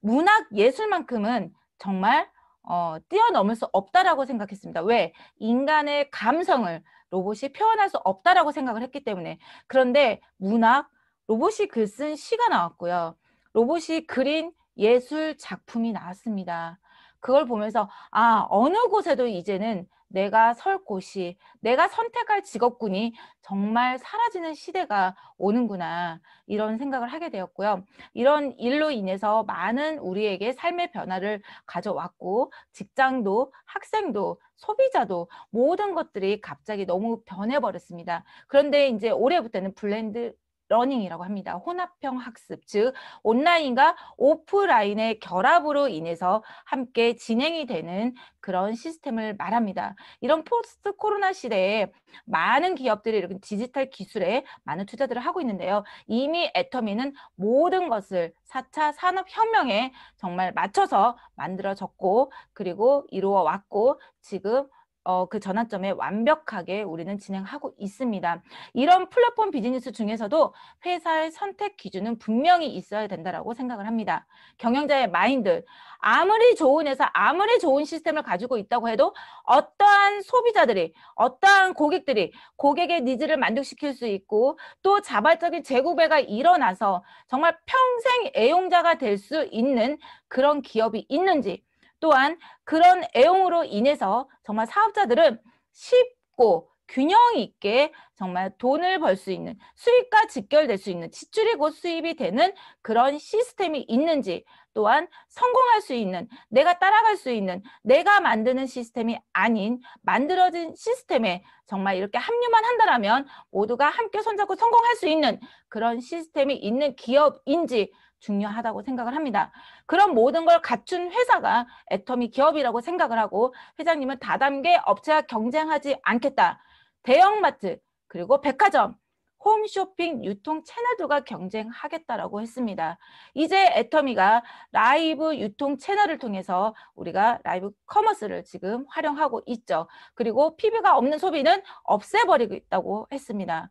문학 예술만큼은 정말 어, 뛰어넘을 수 없다라고 생각했습니다. 왜? 인간의 감성을 로봇이 표현할 수 없다라고 생각을 했기 때문에 그런데 문학 로봇이 글 쓴 시가 나왔고요. 로봇이 그린 예술 작품이 나왔습니다. 그걸 보면서 아 어느 곳에도 이제는 내가 설 곳이, 내가 선택할 직업군이 정말 사라지는 시대가 오는구나 이런 생각을 하게 되었고요. 이런 일로 인해서 많은 우리에게 삶의 변화를 가져왔고 직장도 학생도 소비자도 모든 것들이 갑자기 너무 변해버렸습니다. 그런데 이제 올해부터는 블렌드 러닝이라고 합니다. 혼합형 학습, 즉 온라인과 오프라인의 결합으로 인해서 함께 진행이 되는 그런 시스템을 말합니다. 이런 포스트 코로나 시대에 많은 기업들이 이렇게 디지털 기술에 많은 투자들을 하고 있는데요. 이미 애터미는 모든 것을 4차 산업혁명에 정말 맞춰서 만들어졌고 그리고 이루어왔고 지금 어, 그 전환점에 완벽하게 우리는 진행하고 있습니다. 이런 플랫폼 비즈니스 중에서도 회사의 선택 기준은 분명히 있어야 된다라고 생각을 합니다. 경영자의 마인드, 아무리 좋은 회사, 아무리 좋은 시스템을 가지고 있다고 해도 어떠한 소비자들이, 어떠한 고객들이 고객의 니즈를 만족시킬 수 있고 또 자발적인 재구배가 일어나서 정말 평생 애용자가 될 수 있는 그런 기업이 있는지 또한 그런 애용으로 인해서 정말 사업자들은 쉽고 균형 있게 정말 돈을 벌 수 있는 수익과 직결될 수 있는 지출이 고 수입이 되는 그런 시스템이 있는지 또한 성공할 수 있는 내가 따라갈 수 있는 내가 만드는 시스템이 아닌 만들어진 시스템에 정말 이렇게 합류만 한다면 모두가 함께 손잡고 성공할 수 있는 그런 시스템이 있는 기업인지 중요하다고 생각을 합니다. 그런 모든 걸 갖춘 회사가 애터미 기업이라고 생각을 하고 회장님은 다단계 업체와 경쟁하지 않겠다. 대형마트 그리고 백화점 홈쇼핑 유통 채널들과 경쟁하겠다라고 했습니다. 이제 애터미가 라이브 유통 채널을 통해서 우리가 라이브 커머스를 지금 활용하고 있죠. 그리고 PB가 없는 소비는 없애버리고있다고 했습니다.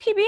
PB?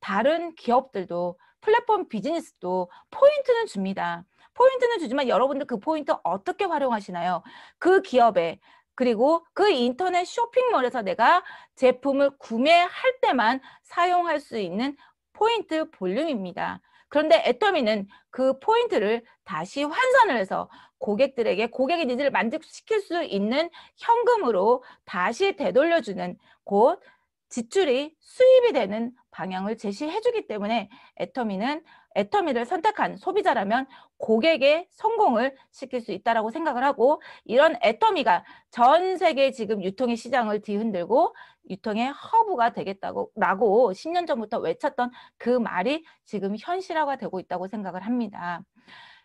다른 기업들도 플랫폼 비즈니스도 포인트는 줍니다. 포인트는 주지만 여러분들 그 포인트 어떻게 활용하시나요? 그 기업에 그리고 그 인터넷 쇼핑몰에서 내가 제품을 구매할 때만 사용할 수 있는 포인트 볼륨입니다. 그런데 애터미는 그 포인트를 다시 환산을 해서 고객들에게 고객의 니즈를 만족시킬 수 있는 현금으로 다시 되돌려주는 곧 지출이 수입이 되는 방향을 제시해주기 때문에 애터미는 애터미를 선택한 소비자라면 고객의 성공을 시킬 수 있다라고 생각을 하고 이런 애터미가 전 세계 지금 유통의 시장을 뒤흔들고 유통의 허브가 되겠다고 라고 10년 전부터 외쳤던 그 말이 지금 현실화가 되고 있다고 생각을 합니다.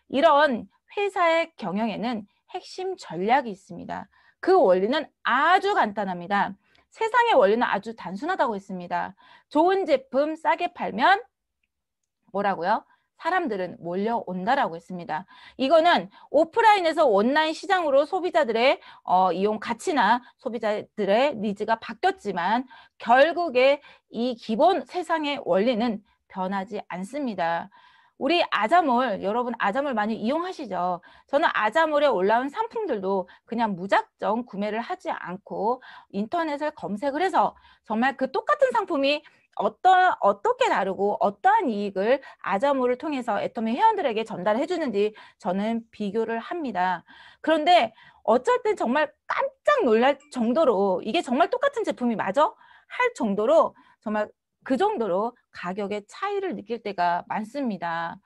이런 회사의 경영에는 핵심 전략이 있습니다. 그 원리는 아주 간단합니다. 세상의 원리는 아주 단순하다고 했습니다. 좋은 제품 싸게 팔면 뭐라고요? 사람들은 몰려온다라고 했습니다. 이거는 오프라인에서 온라인 시장으로 소비자들의 어, 이용 가치나 소비자들의 니즈가 바뀌었지만 결국에 이 기본 세상의 원리는 변하지 않습니다. 우리 아자몰 여러분 아자몰 많이 이용하시죠? 저는 아자몰에 올라온 상품들도 그냥 무작정 구매를 하지 않고 인터넷을 검색을 해서 정말 그 똑같은 상품이 어떤 어떻게 다르고 어떠한 이익을 아자몰을 통해서 애터미 회원들에게 전달해 주는지 저는 비교를 합니다. 그런데 어쩔 땐 정말 깜짝 놀랄 정도로 이게 정말 똑같은 제품이 맞아? 할 정도로 정말 그 정도로 가격의 차이를 느낄 때가 많습니다.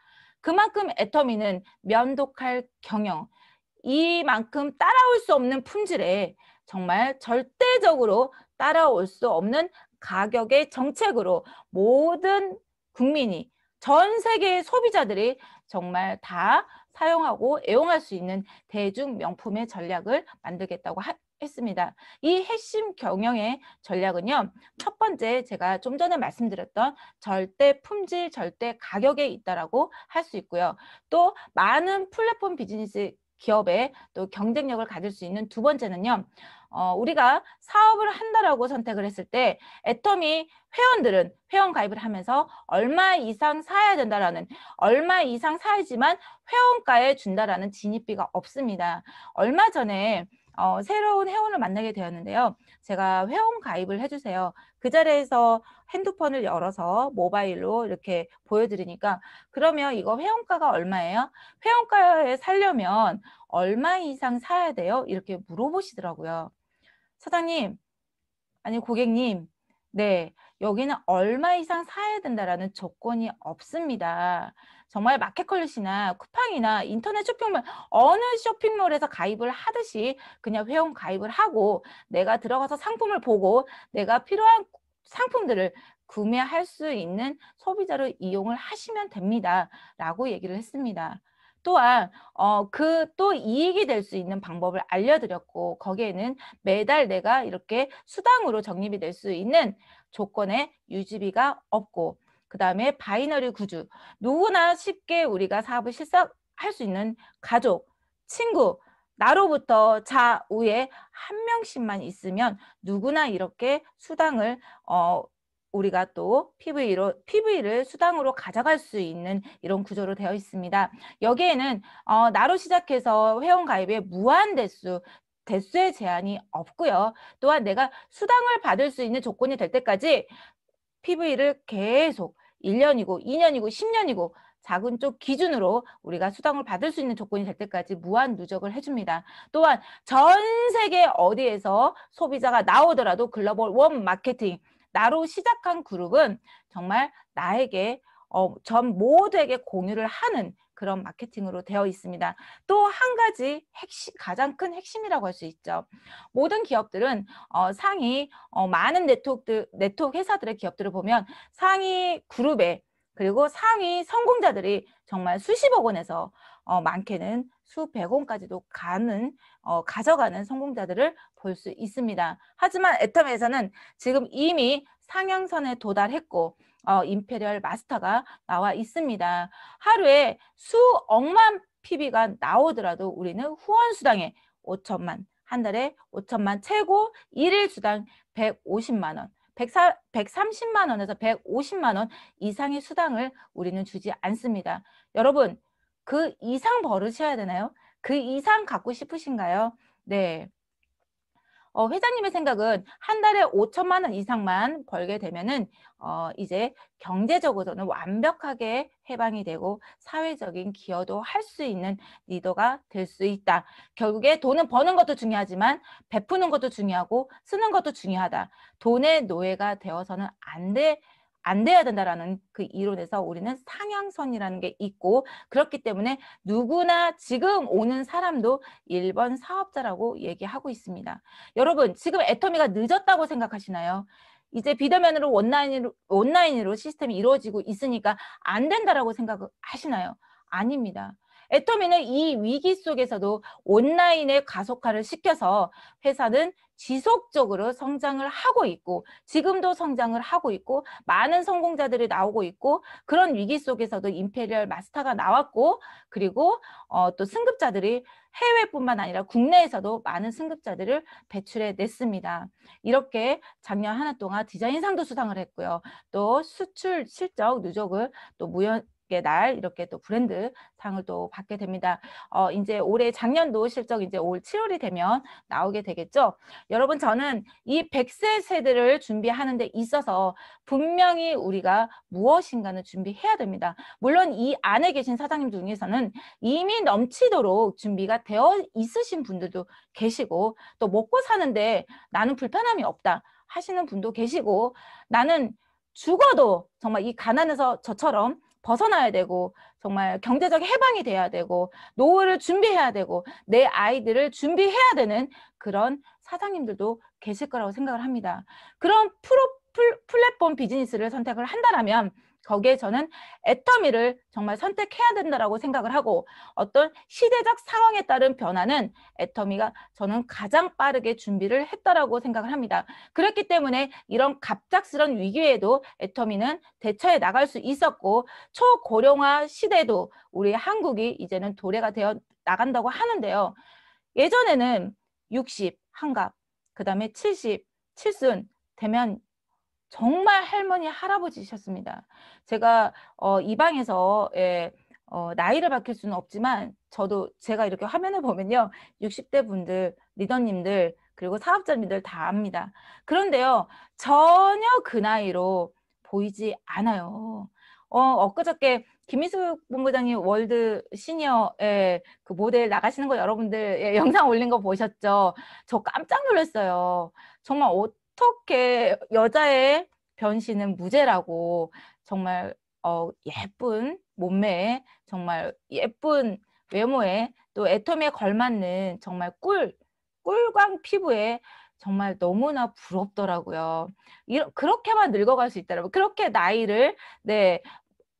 그만큼 애터미는 면독할 경영, 이만큼 따라올 수 없는 품질에 정말 절대적으로 따라올 수 없는 가격의 정책으로 모든 국민이 전 세계의 소비자들이 정말 다 사용하고 애용할 수 있는 대중 명품의 전략을 만들겠다고 하, 했습니다. 이 핵심 경영의 전략은요. 첫 번째 제가 좀 전에 말씀드렸던 절대 품질, 절대 가격에 있다라고 할 수 있고요. 또 많은 플랫폼 비즈니스 기업의 또 경쟁력을 가질 수 있는 두 번째는요. 어, 우리가 사업을 한다라고 선택을 했을 때 애텀이 회원들은 회원 가입을 하면서 얼마 이상 사야 된다라는 얼마 이상 사야지만 회원가에 준다라는 진입비가 없습니다. 얼마 전에 어, 새로운 회원을 만나게 되었는데요. 제가 회원 가입을 해주세요. 그 자리에서 핸드폰을 열어서 모바일로 이렇게 보여드리니까 그러면 이거 회원가가 얼마예요? 회원가에 살려면 얼마 이상 사야 돼요? 이렇게 물어보시더라고요. 사장님, 아니 고객님, 네, 여기는 얼마 이상 사야 된다라는 조건이 없습니다. 정말 마켓컬릿이나 쿠팡이나 인터넷 쇼핑몰 어느 쇼핑몰에서 가입을 하듯이 그냥 회원 가입을 하고 내가 들어가서 상품을 보고 내가 필요한 상품들을 구매할 수 있는 소비자로 이용을 하시면 됩니다. 라고 얘기를 했습니다. 또한 어, 그 또 이익이 될 수 있는 방법을 알려드렸고 거기에는 매달 내가 이렇게 수당으로 적립이 될 수 있는 조건의 유지비가 없고 그 다음에 바이너리 구조 누구나 쉽게 우리가 사업을 실사할 수 있는 가족, 친구, 나로부터 자우에 한 명씩만 있으면 누구나 이렇게 수당을 어 우리가 또 PV로, PV를 수당으로 가져갈 수 있는 이런 구조로 되어 있습니다. 여기에는 어, 나로 시작해서 회원가입에 무한 대수, 대수의 제한이 없고요. 또한 내가 수당을 받을 수 있는 조건이 될 때까지 PV를 계속 1년이고 2년이고 10년이고 작은 쪽 기준으로 우리가 수당을 받을 수 있는 조건이 될 때까지 무한 누적을 해줍니다. 또한 전 세계 어디에서 소비자가 나오더라도 글로벌 원 마케팅 나로 시작한 그룹은 정말 나에게 어, 전 모두에게 공유를 하는 그런 마케팅으로 되어 있습니다. 또 한 가지 핵심, 가장 큰 핵심이라고 할 수 있죠. 모든 기업들은 어, 상위 어, 많은 네트워크 네트워크 회사들의 기업들을 보면 상위 그룹에 그리고 상위 성공자들이 정말 수십억 원에서 어, 많게는 수백 원까지도 가는 어, 가져가는 성공자들을 볼 수 있습니다. 하지만 애텀에서는 지금 이미 상향선에 도달했고 어, 임페리얼 마스터가 나와 있습니다. 하루에 수억만 PB가 나오더라도 우리는 후원수당에 5천만, 한 달에 5천만 최고 일일 수당 150만 원, 130만 원에서 150만 원 이상의 수당을 우리는 주지 않습니다. 여러분 그 이상 벌으셔야 되나요? 그 이상 갖고 싶으신가요? 네. 어, 회장님의 생각은 한 달에 5천만 원 이상만 벌게 되면은 어, 이제 경제적으로는 완벽하게 해방이 되고 사회적인 기여도 할 수 있는 리더가 될 수 있다. 결국에 돈은 버는 것도 중요하지만 베푸는 것도 중요하고 쓰는 것도 중요하다. 돈의 노예가 되어서는 안 돼. 안 돼야 된다라는 그 이론에서 우리는 상향선이라는 게 있고 그렇기 때문에 누구나 지금 오는 사람도 1번 사업자라고 얘기하고 있습니다. 여러분 지금 애터미가 늦었다고 생각하시나요? 이제 비대면으로 온라인으로, 온라인으로 시스템이 이루어지고 있으니까 안 된다라고 생각하시나요? 아닙니다. 애터미는 이 위기 속에서도 온라인의 가속화를 시켜서 회사는 지속적으로 성장을 하고 있고 지금도 성장을 하고 있고 많은 성공자들이 나오고 있고 그런 위기 속에서도 임페리얼 마스터가 나왔고 그리고 어, 또 승급자들이 해외뿐만 아니라 국내에서도 많은 승급자들을 배출해 냈습니다. 이렇게 작년 한 해 동안 디자인상도 수상을 했고요. 또 수출 실적 누적을 또 무연 날 이렇게 또 브랜드 상을 또 받게 됩니다. 어, 이제 올해 작년도 실적 이제 올 7월이 되면 나오게 되겠죠. 여러분 저는 이 100세 세대를 준비하는 데 있어서 분명히 우리가 무엇인가는 준비해야 됩니다. 물론 이 안에 계신 사장님 중에서는 이미 넘치도록 준비가 되어 있으신 분들도 계시고 또 먹고 사는데 나는 불편함이 없다 하시는 분도 계시고 나는 죽어도 정말 이 가난에서 저처럼 벗어나야 되고 정말 경제적 해방이 돼야 되고 노후를 준비해야 되고 내 아이들을 준비해야 되는 그런 사장님들도 계실 거라고 생각을 합니다. 그런 프로 플랫폼 비즈니스를 선택을 한다라면 거기에 저는 애터미를 정말 선택해야 된다라고 생각을 하고 어떤 시대적 상황에 따른 변화는 애터미가 저는 가장 빠르게 준비를 했다라고 생각을 합니다. 그렇기 때문에 이런 갑작스런 위기에도 애터미는 대처해 나갈 수 있었고 초고령화 시대도 우리 한국이 이제는 도래가 되어 나간다고 하는데요. 예전에는 60, 한갑, 그 다음에 70, 칠순 되면 정말 할머니 할아버지셨습니다. 제가 어, 이 방에서 예, 어, 나이를 밝힐 수는 없지만 저도 제가 이렇게 화면을 보면요. 60대 분들, 리더님들 그리고 사업자님들 다 압니다. 그런데요. 전혀 그 나이로 보이지 않아요. 어, 엊그저께 김희수 본부장님 월드 시니어의 예, 그 모델 나가시는 거 여러분들 예, 영상 올린 거 보셨죠? 저 깜짝 놀랐어요. 정말 어떻게 여자의 변신은 무죄라고 정말 어, 예쁜 몸매에 정말 예쁜 외모에 또 애톰에 걸맞는 정말 꿀 꿀광 피부에 정말 너무나 부럽더라고요. 이렇, 그렇게만 늙어갈 수 있다라고 그렇게 나이를 네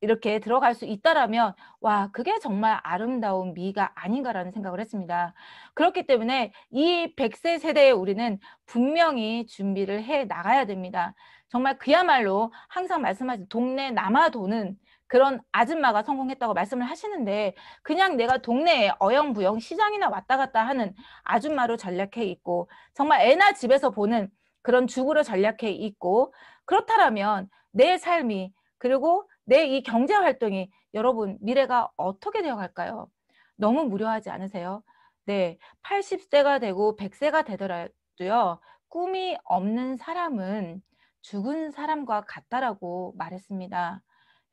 이렇게 들어갈 수 있다라면 와 그게 정말 아름다운 미가 아닌가라는 생각을 했습니다. 그렇기 때문에 이 100세 세대에 우리는 분명히 준비를 해 나가야 됩니다. 정말 그야말로 항상 말씀하신 동네 남아 도는 그런 아줌마가 성공했다고 말씀을 하시는데 그냥 내가 동네에 어영부영 시장이나 왔다 갔다 하는 아줌마로 전략해 있고 정말 애나 집에서 보는 그런 주부로 전략해 있고 그렇다라면 내 삶이 그리고 내이 경제 활동이 여러분 미래가 어떻게 되어 갈까요? 너무 무료하지 않으세요? 네, 80세가 되고 100세가 되더라도요. 꿈이 없는 사람은 죽은 사람과 같다라고 말했습니다.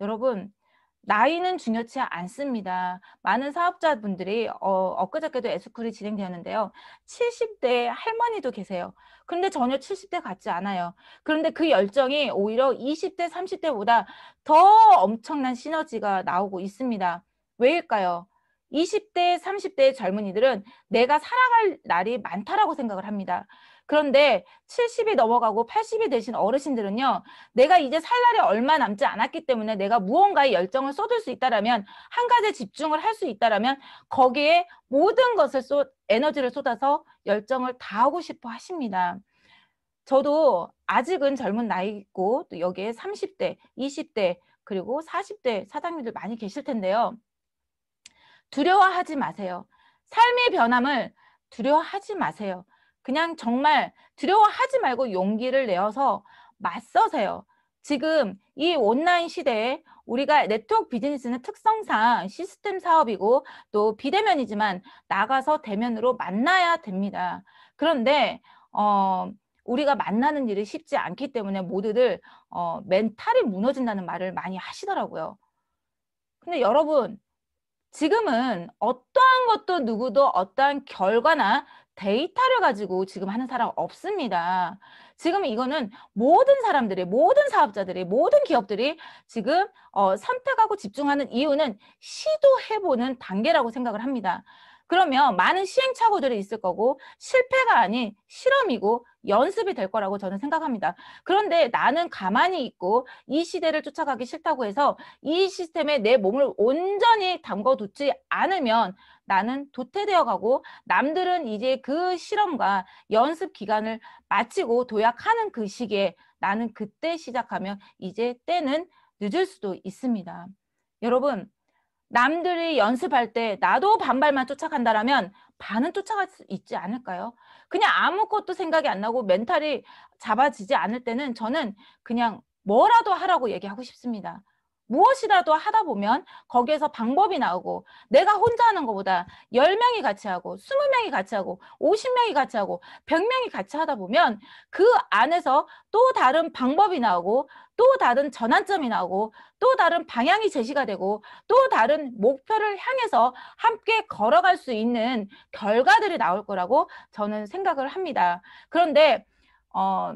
여러분, 나이는 중요치 않습니다. 많은 사업자분들이 어, 엊그저께도 에스쿨이 진행되었는데요. 70대 할머니도 계세요. 그런데 전혀 70대 같지 않아요. 그런데 그 열정이 오히려 20대, 30대보다 더 엄청난 시너지가 나오고 있습니다. 왜일까요? 20대, 30대의 젊은이들은 내가 살아갈 날이 많다라고 생각을 합니다. 그런데 70이 넘어가고 80이 되신 어르신들은요. 내가 이제 살 날이 얼마 남지 않았기 때문에 내가 무언가에 열정을 쏟을 수 있다라면 한 가지에 집중을 할 수 있다라면 거기에 모든 것을 쏟 에너지를 쏟아서 열정을 다하고 싶어 하십니다. 저도 아직은 젊은 나이고 또 여기에 30대, 20대 그리고 40대 사장님들 많이 계실 텐데요. 두려워하지 마세요. 삶의 변함을 두려워하지 마세요. 그냥 정말 두려워하지 말고 용기를 내어서 맞서세요. 지금 이 온라인 시대에 우리가 네트워크 비즈니스는 특성상 시스템 사업이고 또 비대면이지만 나가서 대면으로 만나야 됩니다. 그런데 어 우리가 만나는 일이 쉽지 않기 때문에 모두들 어 멘탈이 무너진다는 말을 많이 하시더라고요. 근데 여러분 지금은 어떠한 것도 누구도 어떠한 결과나 데이터를 가지고 지금 하는 사람 없습니다. 지금 이거는 모든 사람들이 모든 사업자들이 모든 기업들이 지금 어, 선택하고 집중하는 이유는 시도해보는 단계라고 생각을 합니다. 그러면 많은 시행착오들이 있을 거고 실패가 아닌 실험이고 연습이 될 거라고 저는 생각합니다. 그런데 나는 가만히 있고 이 시대를 쫓아가기 싫다고 해서 이 시스템에 내 몸을 온전히 담궈두지 않으면 나는 도태되어 가고 남들은 이제 그 실험과 연습 기간을 마치고 도약하는 그 시기에 나는 그때 시작하면 이제 때는 늦을 수도 있습니다. 여러분 남들이 연습할 때 나도 반발만 쫓아간다라면 반은 쫓아갈 수 있지 않을까요? 그냥 아무것도 생각이 안 나고 멘탈이 잡아지지 않을 때는 저는 그냥 뭐라도 하라고 얘기하고 싶습니다. 무엇이라도 하다 보면 거기에서 방법이 나오고 내가 혼자 하는 것보다 열명이 같이 하고 스무 명이 같이 하고 오십 명이 같이 하고 백명이 같이 하다 보면 그 안에서 또 다른 방법이 나오고 또 다른 전환점이 나오고 또 다른 방향이 제시가 되고 또 다른 목표를 향해서 함께 걸어갈 수 있는 결과들이 나올 거라고 저는 생각을 합니다. 그런데 어,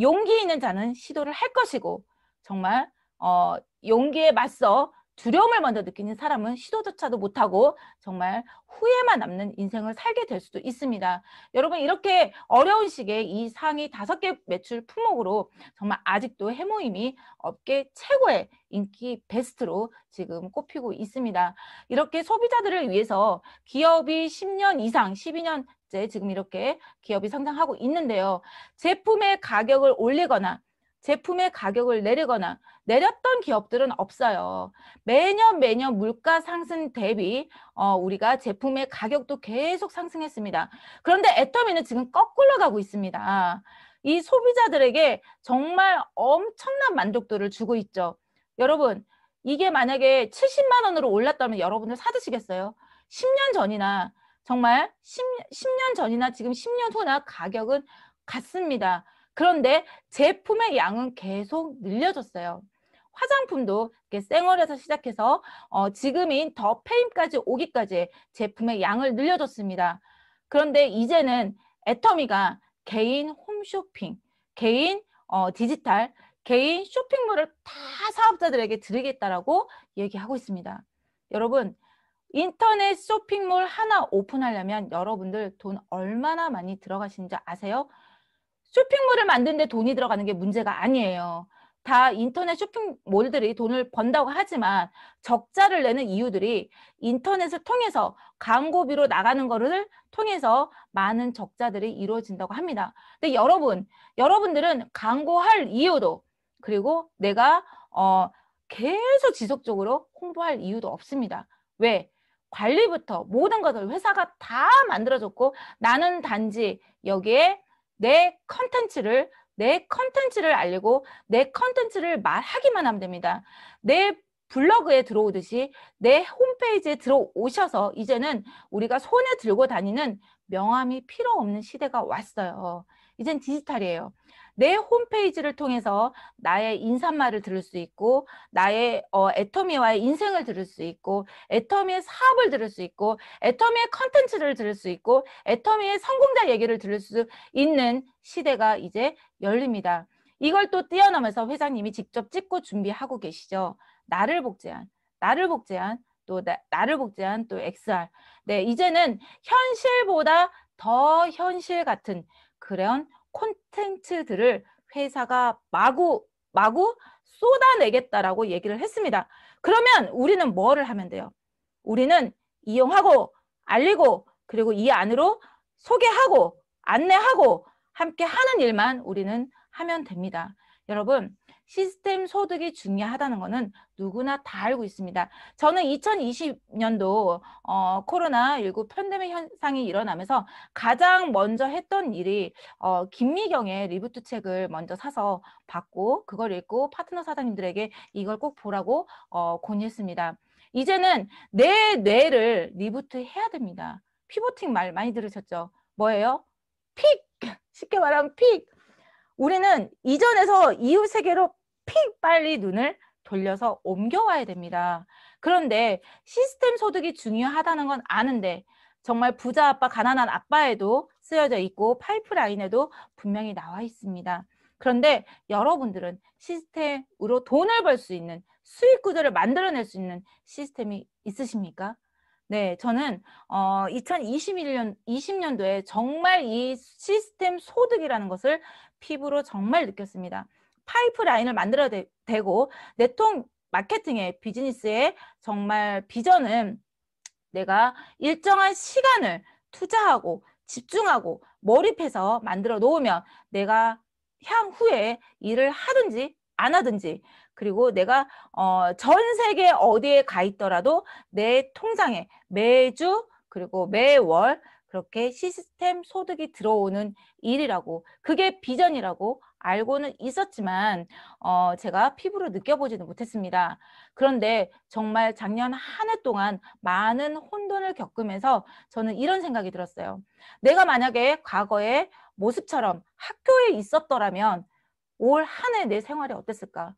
용기 있는 자는 시도를 할 것이고 정말 어, 용기에 맞서 두려움을 먼저 느끼는 사람은 시도조차도 못하고 정말 후회만 남는 인생을 살게 될 수도 있습니다. 여러분 이렇게 어려운 시기에 이 상위 다섯 개 매출 품목으로 정말 아직도 해모임이 업계 최고의 인기 베스트로 지금 꼽히고 있습니다. 이렇게 소비자들을 위해서 기업이 10년 이상 12년째 지금 이렇게 기업이 성장하고 있는데요. 제품의 가격을 올리거나 제품의 가격을 내리거나 내렸던 기업들은 없어요. 매년 매년 물가 상승 대비 어, 우리가 제품의 가격도 계속 상승했습니다. 그런데 애터미는 지금 거꾸로 가고 있습니다. 이 소비자들에게 정말 엄청난 만족도를 주고 있죠. 여러분 이게 만약에 70만 원으로 올랐다면 여러분들 사드시겠어요? 10년 전이나 정말 10, 년 전이나 지금 10년 후나 가격은 같습니다. 그런데 제품의 양은 계속 늘려졌어요. 화장품도 쌩얼에서 시작해서 어, 지금인 더 페임까지 오기까지 제품의 양을 늘려줬습니다. 그런데 이제는 애터미가 개인 홈쇼핑, 개인 어, 디지털, 개인 쇼핑몰을 다 사업자들에게 드리겠다라고 얘기하고 있습니다. 여러분 인터넷 쇼핑몰 하나 오픈하려면 여러분들 돈 얼마나 많이 들어가시는지 아세요? 쇼핑몰을 만드는데 돈이 들어가는 게 문제가 아니에요. 다 인터넷 쇼핑몰들이 돈을 번다고 하지만 적자를 내는 이유들이 인터넷을 통해서 광고비로 나가는 거를 통해서 많은 적자들이 이루어진다고 합니다. 근데 여러분, 여러분들은 광고할 이유도 그리고 내가 어 계속 지속적으로 홍보할 이유도 없습니다. 왜? 관리부터 모든 것을 회사가 다 만들어줬고 나는 단지 여기에 내 컨텐츠를 내 컨텐츠를 알리고 내 컨텐츠를 말하기만 하면 됩니다. 내 블로그에 들어오듯이 내 홈페이지에 들어오셔서 이제는 우리가 손에 들고 다니는 명함이 필요 없는 시대가 왔어요. 이젠 디지털이에요. 내 홈페이지를 통해서 나의 인사말을 들을 수 있고 나의 어, 애터미와의 인생을 들을 수 있고 애터미의 사업을 들을 수 있고 애터미의 컨텐츠를 들을 수 있고 애터미의 성공자 얘기를 들을 수 있는 시대가 이제 열립니다. 이걸 또 뛰어넘어서 회장님이 직접 찍고 준비하고 계시죠. 나를 복제한, 나를 복제한, 또 나, 를 복제한 또 XR. 네, 이제는 현실보다 더 현실 같은 그런 콘텐츠들을 회사가 마구 마구 쏟아내겠다라고 얘기를 했습니다. 그러면 우리는 뭐를 하면 돼요? 우리는 이용하고 알리고 그리고 이 안으로 소개하고 안내하고 함께 하는 일만 우리는 하면 됩니다. 여러분 시스템 소득이 중요하다는 것은 누구나 다 알고 있습니다. 저는 2020년도 어, 코로나19 팬데믹 현상이 일어나면서 가장 먼저 했던 일이 어, 김미경의 리부트 책을 먼저 사서 받고 그걸 읽고 파트너 사장님들에게 이걸 꼭 보라고 어, 권유했습니다. 이제는 내 뇌를 리부트해야 됩니다. 피보팅 말 많이 들으셨죠? 뭐예요? 픽! 쉽게 말하면 픽! 우리는 이전에서 이웃 세계로 픽 빨리 눈을 돌려서 옮겨와야 됩니다. 그런데 시스템 소득이 중요하다는 건 아는데 정말 부자 아빠, 가난한 아빠에도 쓰여져 있고 파이프라인에도 분명히 나와 있습니다. 그런데 여러분들은 시스템으로 돈을 벌 수 있는 수익 구조를 만들어낼 수 있는 시스템이 있으십니까? 네, 저는 어, 2021년 20년도에 정말 이 시스템 소득이라는 것을 피부로 정말 느꼈습니다. 파이프라인을 만들어야 되, 고 내통 마케팅의 비즈니스의 정말 비전은 내가 일정한 시간을 투자하고 집중하고 몰입해서 만들어 놓으면 내가 향후에 일을 하든지 안 하든지 그리고 내가 어, 전 세계 어디에 가 있더라도 내 통장에 매주 그리고 매월 그렇게 시스템 소득이 들어오는 일이라고 그게 비전이라고 알고는 있었지만 어, 제가 피부로 느껴보지는 못했습니다. 그런데 정말 작년 한 해 동안 많은 혼돈을 겪으면서 저는 이런 생각이 들었어요. 내가 만약에 과거의 모습처럼 학교에 있었더라면 올 한 해 내 생활이 어땠을까?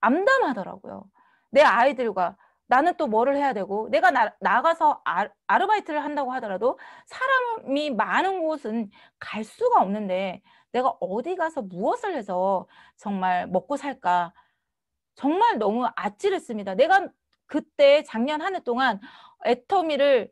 암담하더라고요. 내 아이들과 나는 또 뭐를 해야 되고 내가 나, 나가서 아, 아르바이트를 한다고 하더라도 사람이 많은 곳은 갈 수가 없는데 내가 어디 가서 무엇을 해서 정말 먹고 살까 정말 너무 아찔했습니다. 내가 그때 작년 한 해 동안 애터미를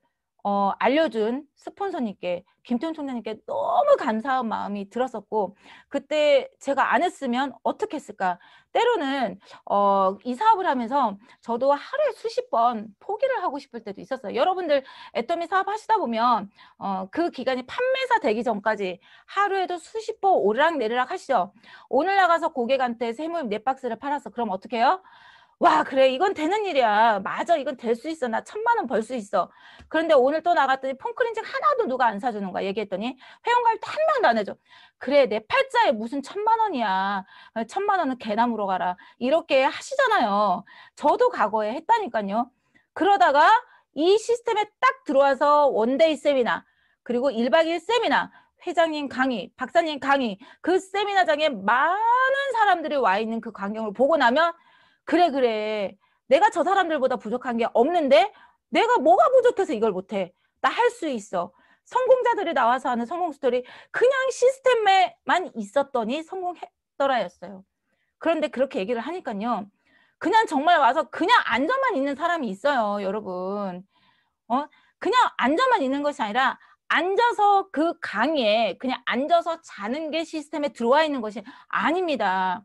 어, 알려준 스폰서님께 김태훈 총장님께 너무 감사한 마음이 들었었고 그때 제가 안 했으면 어떻게 했을까 때로는 어, 이 사업을 하면서 저도 하루에 수십 번 포기를 하고 싶을 때도 있었어요 여러분들 애터미 사업 하시다 보면 어, 그 기간이 판매사 되기 전까지 하루에도 수십 번 오르락 내리락 하시죠 오늘 나가서 고객한테 새물 네 박스를 팔아서 그럼 어떻게 해요? 와 그래 이건 되는 일이야 맞아 이건 될 수 있어 나 천만 원 벌 수 있어 그런데 오늘 또 나갔더니 폼클렌징 하나도 누가 안 사주는 거야 얘기했더니 회원가입 한 명도 안 해줘 그래 내 팔자에 무슨 천만 원이야 아, 천만 원은 개나무로 가라 이렇게 하시잖아요 저도 과거에 했다니까요 그러다가 이 시스템에 딱 들어와서 원데이 세미나 그리고 일박이일 세미나 회장님 강의, 박사님 강의, 그 세미나장에 많은 사람들이 와 있는 그 광경을 보고 나면 그래 그래 내가 저 사람들보다 부족한 게 없는데 내가 뭐가 부족해서 이걸 못해 나 할 수 있어 성공자들이 나와서 하는 성공 스토리 그냥 시스템에만 있었더니 성공했더라였어요 그런데 그렇게 얘기를 하니까요 그냥 정말 와서 그냥 앉아만 있는 사람이 있어요 여러분 어 그냥 앉아만 있는 것이 아니라 앉아서 그 강의에 그냥 앉아서 자는 게 시스템에 들어와 있는 것이 아닙니다.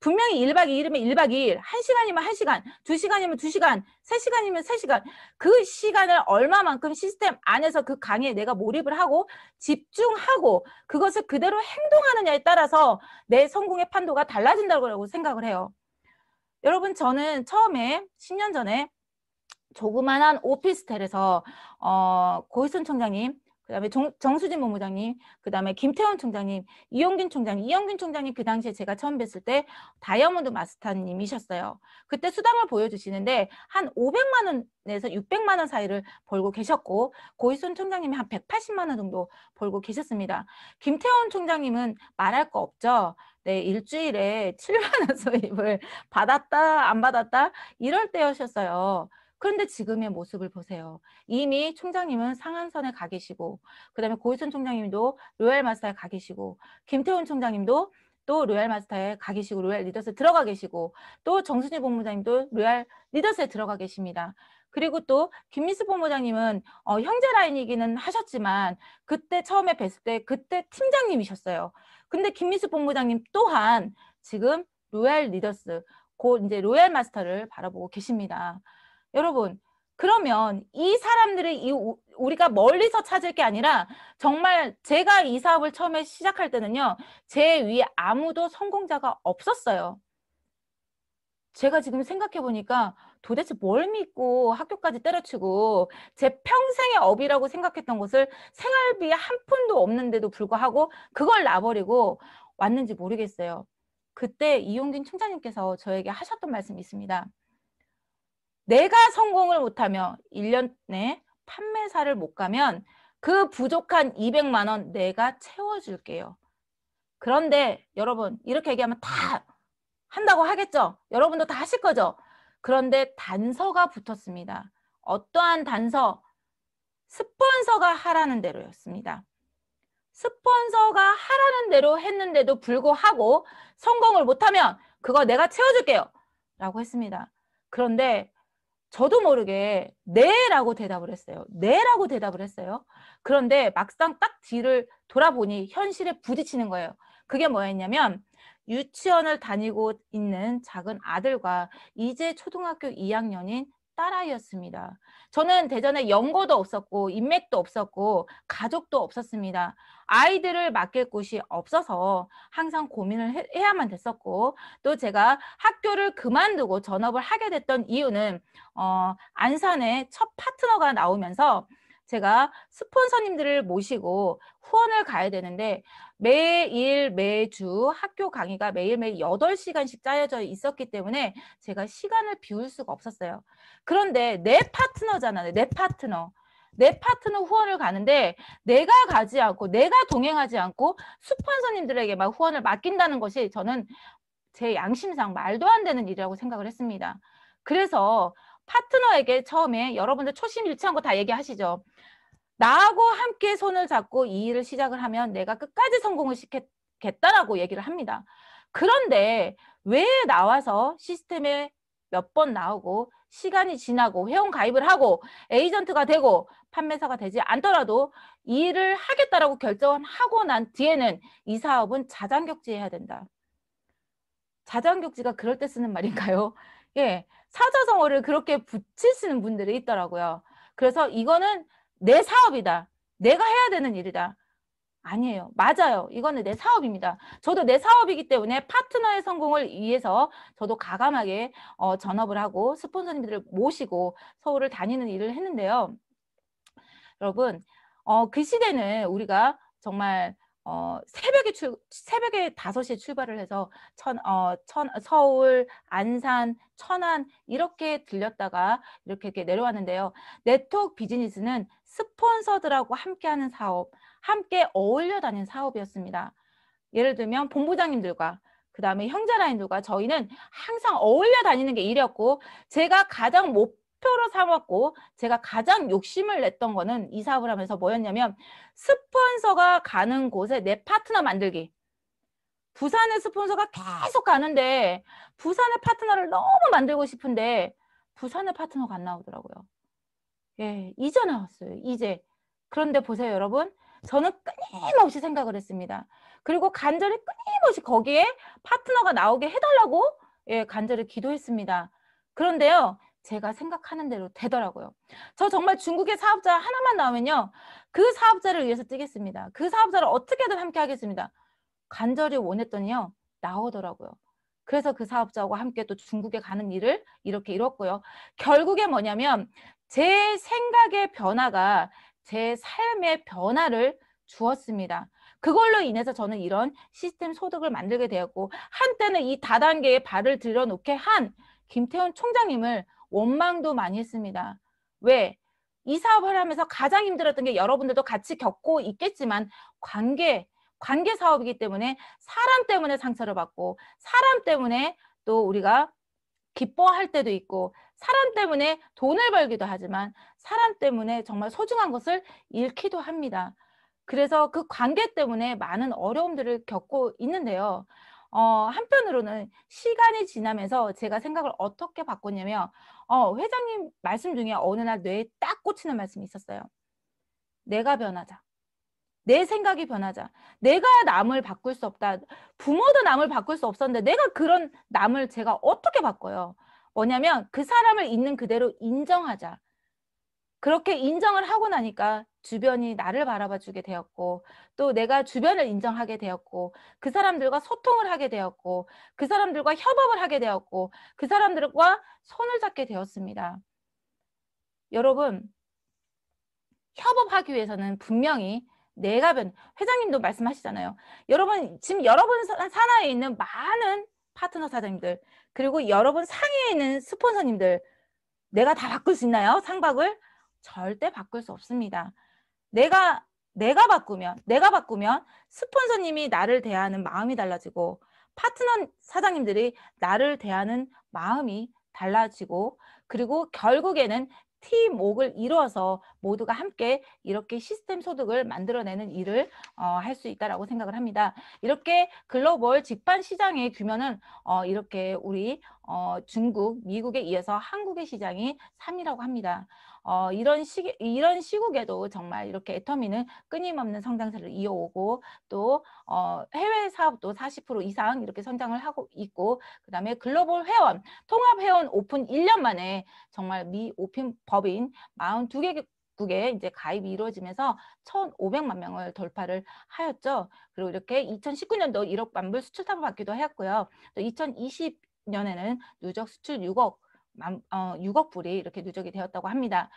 분명히 1박 2일이면 1박 2일, 1시간이면 1시간, 2시간이면 2시간, 3시간이면 3시간 그 시간을 얼마만큼 시스템 안에서 그 강의에 내가 몰입을 하고 집중하고 그것을 그대로 행동하느냐에 따라서 내 성공의 판도가 달라진다고 생각을 해요. 여러분 저는 처음에 10년 전에 조그만한 오피스텔에서 어, 고희순총장님 그다음에 정, 수진 본부장님, 그다음에 김태원 총장님, 이용균 총장님, 이용균 총장님 그 당시에 제가 처음 뵀을 때 다이아몬드 마스터님이셨어요. 그때 수당을 보여주시는데 한 500만 원에서 600만 원 사이를 벌고 계셨고 고이순 총장님이 한 180만 원 정도 벌고 계셨습니다. 김태원 총장님은 말할 거 없죠. 네, 일주일에 7만 원 수입을 받았다 안 받았다 이럴 때였었어요. 그런데 지금의 모습을 보세요. 이미 총장님은 상한선에 가 계시고 그다음에 고희선 총장님도 로얄마스터에 가 계시고 김태훈 총장님도 또 로얄마스터에 가 계시고 로얄 리더스에 들어가 계시고 또 정순희 본부장님도 로얄 리더스에 들어가 계십니다. 그리고 또 김민수 본부장님은 어, 형제 라인이기는 하셨지만 그때 처음에 뵀을 때 그때 팀장님이셨어요. 근데 김민수 본부장님 또한 지금 로얄 리더스 곧 이제 로얄 마스터를 바라보고 계십니다. 여러분, 그러면 이 사람들을 이 우리가 멀리서 찾을 게 아니라 정말 제가 이 사업을 처음에 시작할 때는요. 제 위에 아무도 성공자가 없었어요. 제가 지금 생각해 보니까 도대체 뭘 믿고 학교까지 때려치고 제 평생의 업이라고 생각했던 것을 생활비에 한 푼도 없는데도 불구하고 그걸 놔버리고 왔는지 모르겠어요. 그때 이용균 총장님께서 저에게 하셨던 말씀이 있습니다. 내가 성공을 못하며 1년내 판매사를 못 가면 그 부족한 200만 원 내가 채워줄게요. 그런데 여러분 이렇게 얘기하면 다 한다고 하겠죠? 여러분도 다 하실 거죠? 그런데 단서가 붙었습니다. 어떠한 단서? 스폰서가 하라는 대로였습니다. 스폰서가 하라는 대로 했는데도 불구하고 성공을 못하면 그거 내가 채워줄게요. 라고 했습니다. 그런데 저도 모르게 네라고 대답을 했어요. 네라고 대답을 했어요. 그런데 막상 딱 뒤를 돌아보니 현실에 부딪히는 거예요. 그게 뭐였냐면 유치원을 다니고 있는 작은 아들과 이제 초등학교 2학년인 딸아이였습니다. 저는 대전에 연고도 없었고 인맥도 없었고 가족도 없었습니다. 아이들을 맡길 곳이 없어서 항상 고민을 해, 야만 됐었고 또 제가 학교를 그만두고 전업을 하게 됐던 이유는 어, 안산에 첫 파트너가 나오면서 제가 스폰서님들을 모시고 후원을 가야 되는데 매일 매주 학교 강의가 매일매일 8시간씩 짜여져 있었기 때문에 제가 시간을 비울 수가 없었어요. 그런데 내 파트너잖아요. 내 파트너. 내 파트너 후원을 가는데 내가 가지 않고 내가 동행하지 않고 스폰서님들에게 막 후원을 맡긴다는 것이 저는 제 양심상 말도 안 되는 일이라고 생각을 했습니다. 그래서 파트너에게 처음에 여러분들 초심 잃치한거 다 얘기하시죠. 나하고 함께 손을 잡고 이 일을 시작을 하면 내가 끝까지 성공을 시켰겠다라고 얘기를 합니다. 그런데 왜 나와서 시스템에 몇 번 나오고 시간이 지나고 회원 가입을 하고 에이전트가 되고 판매사가 되지 않더라도 일을 하겠다라고 결정하고 난 뒤에는 이 사업은 자장격지해야 된다. 자장격지가 그럴 때 쓰는 말인가요? 예, 사자성어를 그렇게 붙이시는 분들이 있더라고요. 그래서 이거는 내 사업이다. 내가 해야 되는 일이다. 아니에요. 맞아요. 이거는 내 사업입니다. 저도 내 사업이기 때문에 파트너의 성공을 위해서 저도 가감하게 어, 전업을 하고 스폰서님들을 모시고 서울을 다니는 일을 했는데요. 여러분, 어, 그 시대는 우리가 정말 어, 새벽에 출 새벽에 다 시에 출발을 해서 천, 어, 천, 서울, 안산, 천안 이렇게 들렸다가 이렇게, 이렇게 내려왔는데요. 네트워크 비즈니스는 스폰서들하고 함께하는 사업, 함께 어울려 다니는 사업이었습니다. 예를 들면 본부장님들과 그 다음에 형제라인들과 저희는 항상 어울려 다니는 게 일이었고 제가 가장 못 목표로 삼았고 제가 가장 욕심을 냈던 거는 이 사업을 하면서 뭐였냐면 스폰서가 가는 곳에 내 파트너 만들기. 부산에 스폰서가 계속 가는데 부산의 파트너를 너무 만들고 싶은데 부산의 파트너가 안 나오더라고요. 예, 이제 나왔어요. 이제. 그런데 보세요, 여러분. 저는 끊임없이 생각을 했습니다. 그리고 간절히 끊임없이 거기에 파트너가 나오게 해달라고 예, 간절히 기도했습니다. 그런데요, 제가 생각하는 대로 되더라고요. 저 정말 중국의 사업자 하나만 나오면요. 그 사업자를 위해서 뛰겠습니다. 그 사업자를 어떻게든 함께 하겠습니다. 간절히 원했더니요. 나오더라고요. 그래서 그 사업자하고 함께 또 중국에 가는 일을 이렇게 이뤘고요. 결국에 뭐냐면 제 생각의 변화가 제 삶의 변화를 주었습니다. 그걸로 인해서 저는 이런 시스템 소득을 만들게 되었고 한때는 이 다단계에 발을 들여놓게 한 김태훈 총장님을 원망도 많이 했습니다. 왜? 이 사업을 하면서 가장 힘들었던 게 여러분들도 같이 겪고 있겠지만 관계, 관계 사업이기 때문에 사람 때문에 상처를 받고 사람 때문에 또 우리가 기뻐할 때도 있고 사람 때문에 돈을 벌기도 하지만 사람 때문에 정말 소중한 것을 잃기도 합니다. 그래서 그 관계 때문에 많은 어려움들을 겪고 있는데요. 어, 한편으로는 시간이 지나면서 제가 생각을 어떻게 바꿨냐면 어, 회장님 말씀 중에 어느 날 뇌에 딱 꽂히는 말씀이 있었어요. 내가 변하자. 내 생각이 변하자. 내가 남을 바꿀 수 없다. 부모도 남을 바꿀 수 없었는데 내가 그런 남을 제가 어떻게 바꿔요? 뭐냐면 그 사람을 있는 그대로 인정하자. 그렇게 인정을 하고 나니까 주변이 나를 바라봐 주게 되었고 또 내가 주변을 인정하게 되었고 그 사람들과 소통을 하게 되었고 그 사람들과 협업을 하게 되었고 그 사람들과 손을 잡게 되었습니다. 여러분 협업하기 위해서는 분명히 내가 변 회장님도 말씀하시잖아요. 여러분 지금 여러분 산하에 있는 많은 파트너 사장님들 그리고 여러분 상위에 있는 스폰서님들 내가 다 바꿀 수 있나요? 상박을? 절대 바꿀 수 없습니다. 내가 내가 바꾸면 내가 바꾸면 스폰서님이 나를 대하는 마음이 달라지고 파트너 사장님들이 나를 대하는 마음이 달라지고 그리고 결국에는 팀웍을 이루어서 모두가 함께 이렇게 시스템 소득을 만들어내는 일을 어, 할 수 있다라고 생각을 합니다. 이렇게 글로벌 직판 시장의 규모은 어, 이렇게 우리 어, 중국, 미국에 이어서 한국의 시장이 3이라고 합니다. 어, 이런 시 이런 시국에도 정말 이렇게 애터미는 끊임없는 성장세를 이어오고 또 어, 해외 사업도 40% 이상 이렇게 성장을 하고 있고 그다음에 글로벌 회원 통합 회원 오픈 1년 만에 정말 미 오픈 법인 42개 국에 이제 가입이 이루어지면서 1,500만 명을 돌파를 하였죠. 그리고 이렇게 2019년도 1억 만불 수출 사업 받기도 했고요. 또 2020년에는 누적 수출 6억 만, 어, 6억 불이 이렇게 누적이 되었다고 합니다.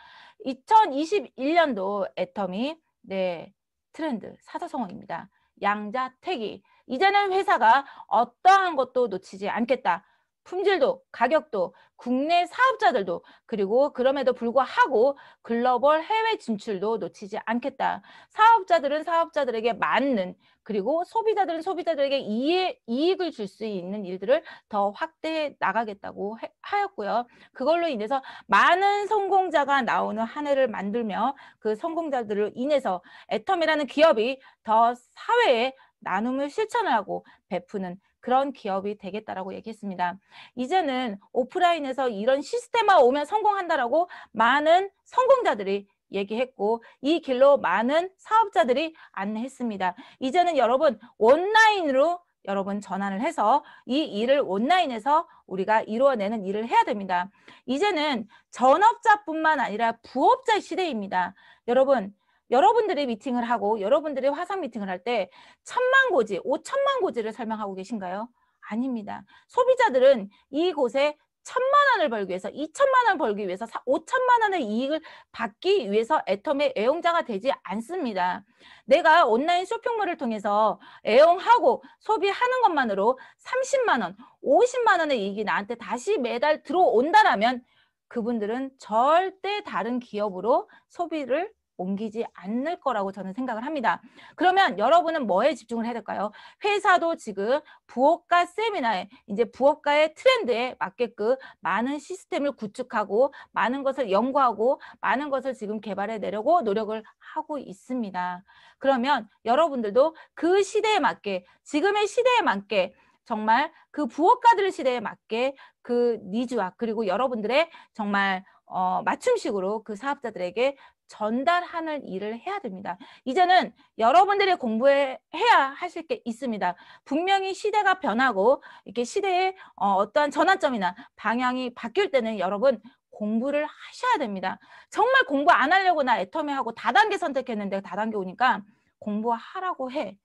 2021년도 애터미네 트렌드 사자성어입니다. 양자택이 이제는 회사가 어떠한 것도 놓치지 않겠다. 품질도 가격도 국내 사업자들도 그리고 그럼에도 불구하고 글로벌 해외 진출도 놓치지 않겠다. 사업자들은 사업자들에게 맞는 그리고 소비자들은 소비자들에게 이해, 이익을 줄 수 있는 일들을 더 확대해 나가겠다고 하였고요. 그걸로 인해서 많은 성공자가 나오는 한 해를 만들며 그 성공자들을 인해서 애텀이라는 기업이 더 사회에 나눔을 실천을 하고 베푸는 그런 기업이 되겠다라고 얘기했습니다. 이제는 오프라인에서 이런 시스템화 오면 성공한다라고 많은 성공자들이 얘기했고 이 길로 많은 사업자들이 안내했습니다. 이제는 여러분 온라인으로 여러분 전환을 해서 이 일을 온라인에서 우리가 이루어내는 일을 해야 됩니다. 이제는 전업자뿐만 아니라 부업자 시대입니다. 여러분 여러분들이 미팅을 하고 여러분들이 화상 미팅을 할 때 천만 고지, 오천만 고지를 설명하고 계신가요? 아닙니다. 소비자들은 이곳에 천만 원을 벌기 위해서 이천만원 벌기 위해서 오천만 원의 이익을 받기 위해서 애텀의 애용자가 되지 않습니다. 내가 온라인 쇼핑몰을 통해서 애용하고 소비하는 것만으로 삼십만 원, 오십만 원의 이익이 나한테 다시 매달 들어온다라면 그분들은 절대 다른 기업으로 소비를 옮기지 않을 거라고 저는 생각을 합니다. 그러면 여러분은 뭐에 집중을 해야 될까요? 회사도 지금 부업가 세미나에 이제 부업가의 트렌드에 맞게끔 많은 시스템을 구축하고 많은 것을 연구하고 많은 것을 지금 개발해 내려고 노력을 하고 있습니다. 그러면 여러분들도 그 시대에 맞게 지금의 시대에 맞게 정말 그 부업가들 시대에 맞게 그 니즈와 그리고 여러분들의 정말 어, 맞춤식으로 그 사업자들에게 전달하는 일을 해야 됩니다. 이제는 여러분들이 공부해야 하실 게 있습니다. 분명히 시대가 변하고 이렇게 시대의 어, 떠한 전환점이나 방향이 바뀔 때는 여러분 공부를 하셔야 됩니다. 정말 공부 안 하려고 나 애터미하고 다단계 선택했는데 다단계 오니까 공부하라고 해.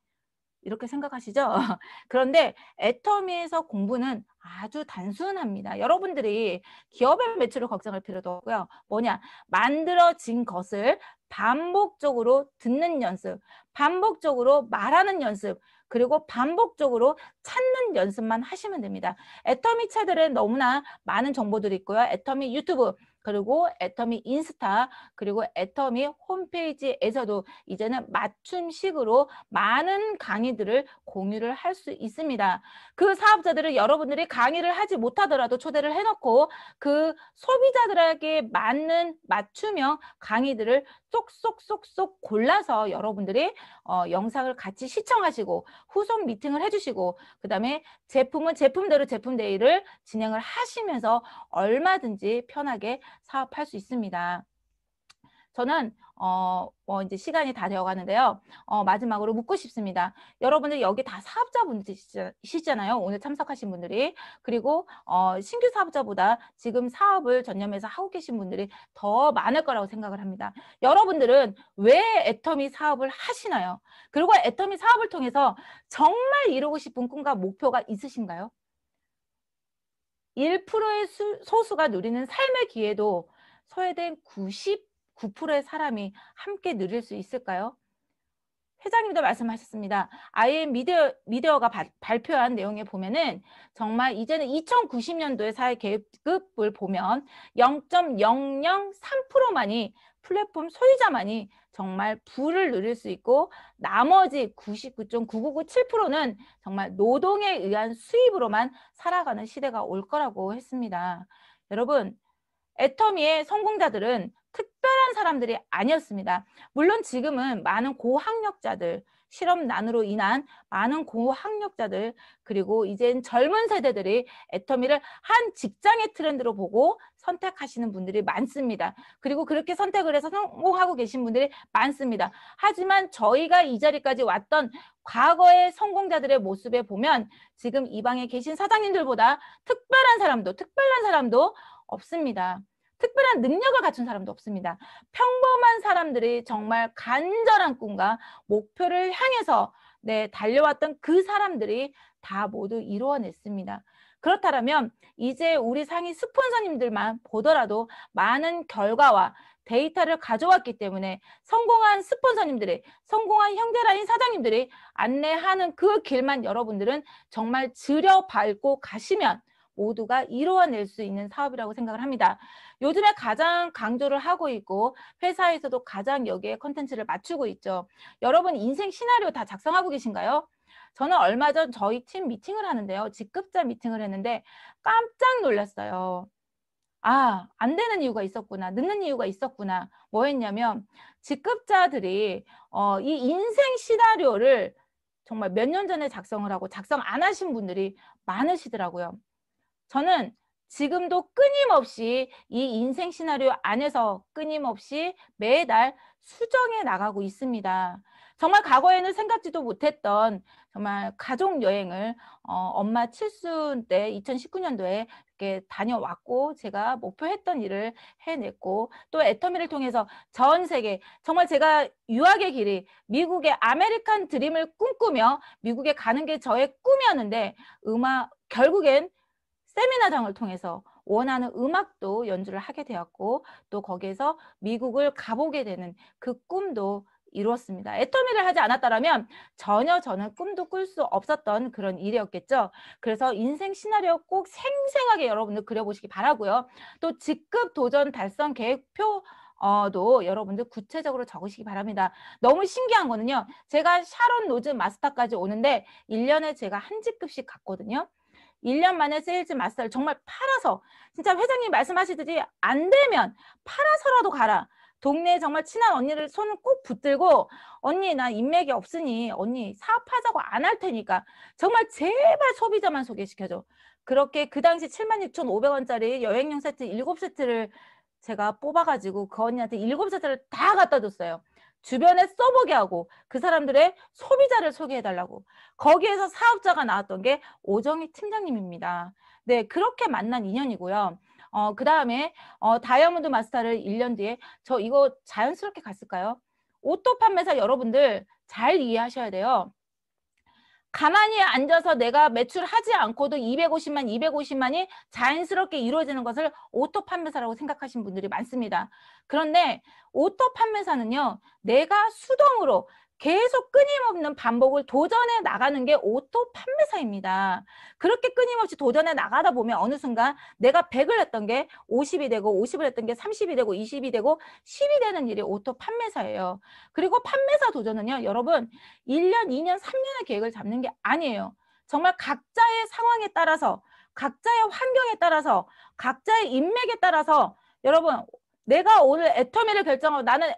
이렇게 생각하시죠? 그런데 애터미에서 공부는 아주 단순합니다. 여러분들이 기업의 매출을 걱정할 필요도 없고요. 뭐냐? 만들어진 것을 반복적으로 듣는 연습, 반복적으로 말하는 연습, 그리고 반복적으로 찾는 연습만 하시면 됩니다. 애터미 차들은 너무나 많은 정보들이 있고요. 애터미 유튜브, 그리고 애터미 인스타 그리고 애터미 홈페이지에서도 이제는 맞춤식으로 많은 강의들을 공유를 할 수 있습니다. 그 사업자들을 여러분들이 강의를 하지 못하더라도 초대를 해놓고 그 소비자들에게 맞는 맞춤형 강의들을 쏙쏙쏙쏙 골라서 여러분들이 어, 영상을 같이 시청하시고 후속 미팅을 해주시고 그 다음에 제품은 제품대로 제품데이를 진행을 하시면서 얼마든지 편하게 사업할 수 있습니다. 저는 어, 뭐 이제 시간이 다 되어가는데요. 어, 마지막으로 묻고 싶습니다. 여러분들 여기 다 사업자분들이시잖아요. 오늘 참석하신 분들이 그리고 어, 신규 사업자보다 지금 사업을 전념해서 하고 계신 분들이 더 많을 거라고 생각을 합니다. 여러분들은 왜 애터미 사업을 하시나요? 그리고 애터미 사업을 통해서 정말 이루고 싶은 꿈과 목표가 있으신가요? 1%의 수, 소수가 누리는 삶의 기회도 소외된 99%의 사람이 함께 누릴 수 있을까요? 회장님도 말씀하셨습니다. IM 미디어, 미디어가 바, 발표한 내용에 보면은 정말 이제는 2090년도의 사회 계급을 보면 0.003%만이 플랫폼 소유자만이 정말 부를 누릴 수 있고 나머지 9 9 9 9 9 7는 정말 노동에 의한 수입으로만 살아가는 시대가 올 거라고 했습니다. 여러분 애터미의 성공자들은 특별한 사람들이 아니었습니다. 물론 지금은 많은 고학력자들 실험난으로 인한 많은 고학력자들 그리고 이젠 젊은 세대들이 애터미를 한 직장의 트렌드로 보고 선택하시는 분들이 많습니다. 그리고 그렇게 선택을 해서 성공하고 계신 분들이 많습니다. 하지만 저희가 이 자리까지 왔던 과거의 성공자들의 모습에 보면 지금 이 방에 계신 사장님들보다 특별한 사람도 특별한 사람도 없습니다. 특별한 능력을 갖춘 사람도 없습니다. 평범한 사람들이 정말 간절한 꿈과 목표를 향해서 네, 달려왔던 그 사람들이 다 모두 이루어냈습니다. 그렇다면 이제 우리 상위 스폰서님들만 보더라도 많은 결과와 데이터를 가져왔기 때문에 성공한 스폰서님들이 성공한 형제라인 사장님들이 안내하는 그 길만 여러분들은 정말 들여밟고 가시면 모두가 이루어낼 수 있는 사업이라고 생각을 합니다. 요즘에 가장 강조를 하고 있고 회사에서도 가장 여기에 컨텐츠를 맞추고 있죠. 여러분 인생 시나리오 다 작성하고 계신가요? 저는 얼마 전 저희 팀 미팅을 하는데요. 직급자 미팅을 했는데 깜짝 놀랐어요. 아, 안 되는 이유가 있었구나. 늦는 이유가 있었구나. 뭐 했냐면 직급자들이 어, 이 인생 시나리오를 정말 몇 년 전에 작성을 하고 작성 안 하신 분들이 많으시더라고요. 저는 지금도 끊임없이 이 인생 시나리오 안에서 끊임없이 매달 수정해 나가고 있습니다. 정말 과거에는 생각지도 못했던 정말 가족 여행을 어, 엄마 칠순 때 2019년도에 이렇게 다녀왔고 제가 목표했던 일을 해냈고 또 애터미를 통해서 전 세계 정말 제가 유학의 길이 미국의 아메리칸 드림을 꿈꾸며 미국에 가는 게 저의 꿈이었는데 음악 결국엔 세미나장을 통해서 원하는 음악도 연주를 하게 되었고 또 거기에서 미국을 가보게 되는 그 꿈도 이루었습니다. 애터미를 하지 않았다면 전혀 저는 꿈도 꿀 수 없었던 그런 일이었겠죠. 그래서 인생 시나리오 꼭 생생하게 여러분들 그려보시기 바라고요. 또 직급 도전 달성 계획표 어도 여러분들 구체적으로 적으시기 바랍니다. 너무 신기한 거는요. 제가 샤론 노즈 마스터까지 오는데 일년에 제가 한 직급씩 갔거든요. 1년 만에 세일즈 마스터를 정말 팔아서 진짜 회장님 말씀하시듯이 안 되면 팔아서라도 가라. 동네에 정말 친한 언니를 손을 꼭 붙들고 언니 나 인맥이 없으니 언니 사업하자고 안 할 테니까 정말 제발 소비자만 소개시켜줘. 그렇게 그 당시 76,500원짜리 여행용 세트 7세트를 제가 뽑아가지고 그 언니한테 7세트를 다 갖다 줬어요. 주변에 써보게 하고 그 사람들의 소비자를 소개해달라고 거기에서 사업자가 나왔던 게 오정희 팀장님입니다. 네 그렇게 만난 인연이고요. 어, 그 다음에 어, 다이아몬드 마스터를 1년 뒤에 저 이거 자연스럽게 갔을까요? 오토 판매사 여러분들 잘 이해하셔야 돼요. 가만히 앉아서 내가 매출하지 않고도 250만, 250만이 자연스럽게 이루어지는 것을 오토 판매사라고 생각하신 분들이 많습니다. 그런데 오토 판매사는요, 내가 수동으로 계속 끊임없는 반복을 도전해 나가는 게 오토 판매사입니다. 그렇게 끊임없이 도전해 나가다 보면 어느 순간 내가 100을 했던 게 50이 되고 50을 했던 게 30이 되고 20이 되고 10이 되는 일이 오토 판매사예요. 그리고 판매사 도전은요. 여러분 1년, 2년, 3년의 계획을 잡는 게 아니에요. 정말 각자의 상황에 따라서 각자의 환경에 따라서 각자의 인맥에 따라서 여러분 내가 오늘 애터미를 결정하고 나는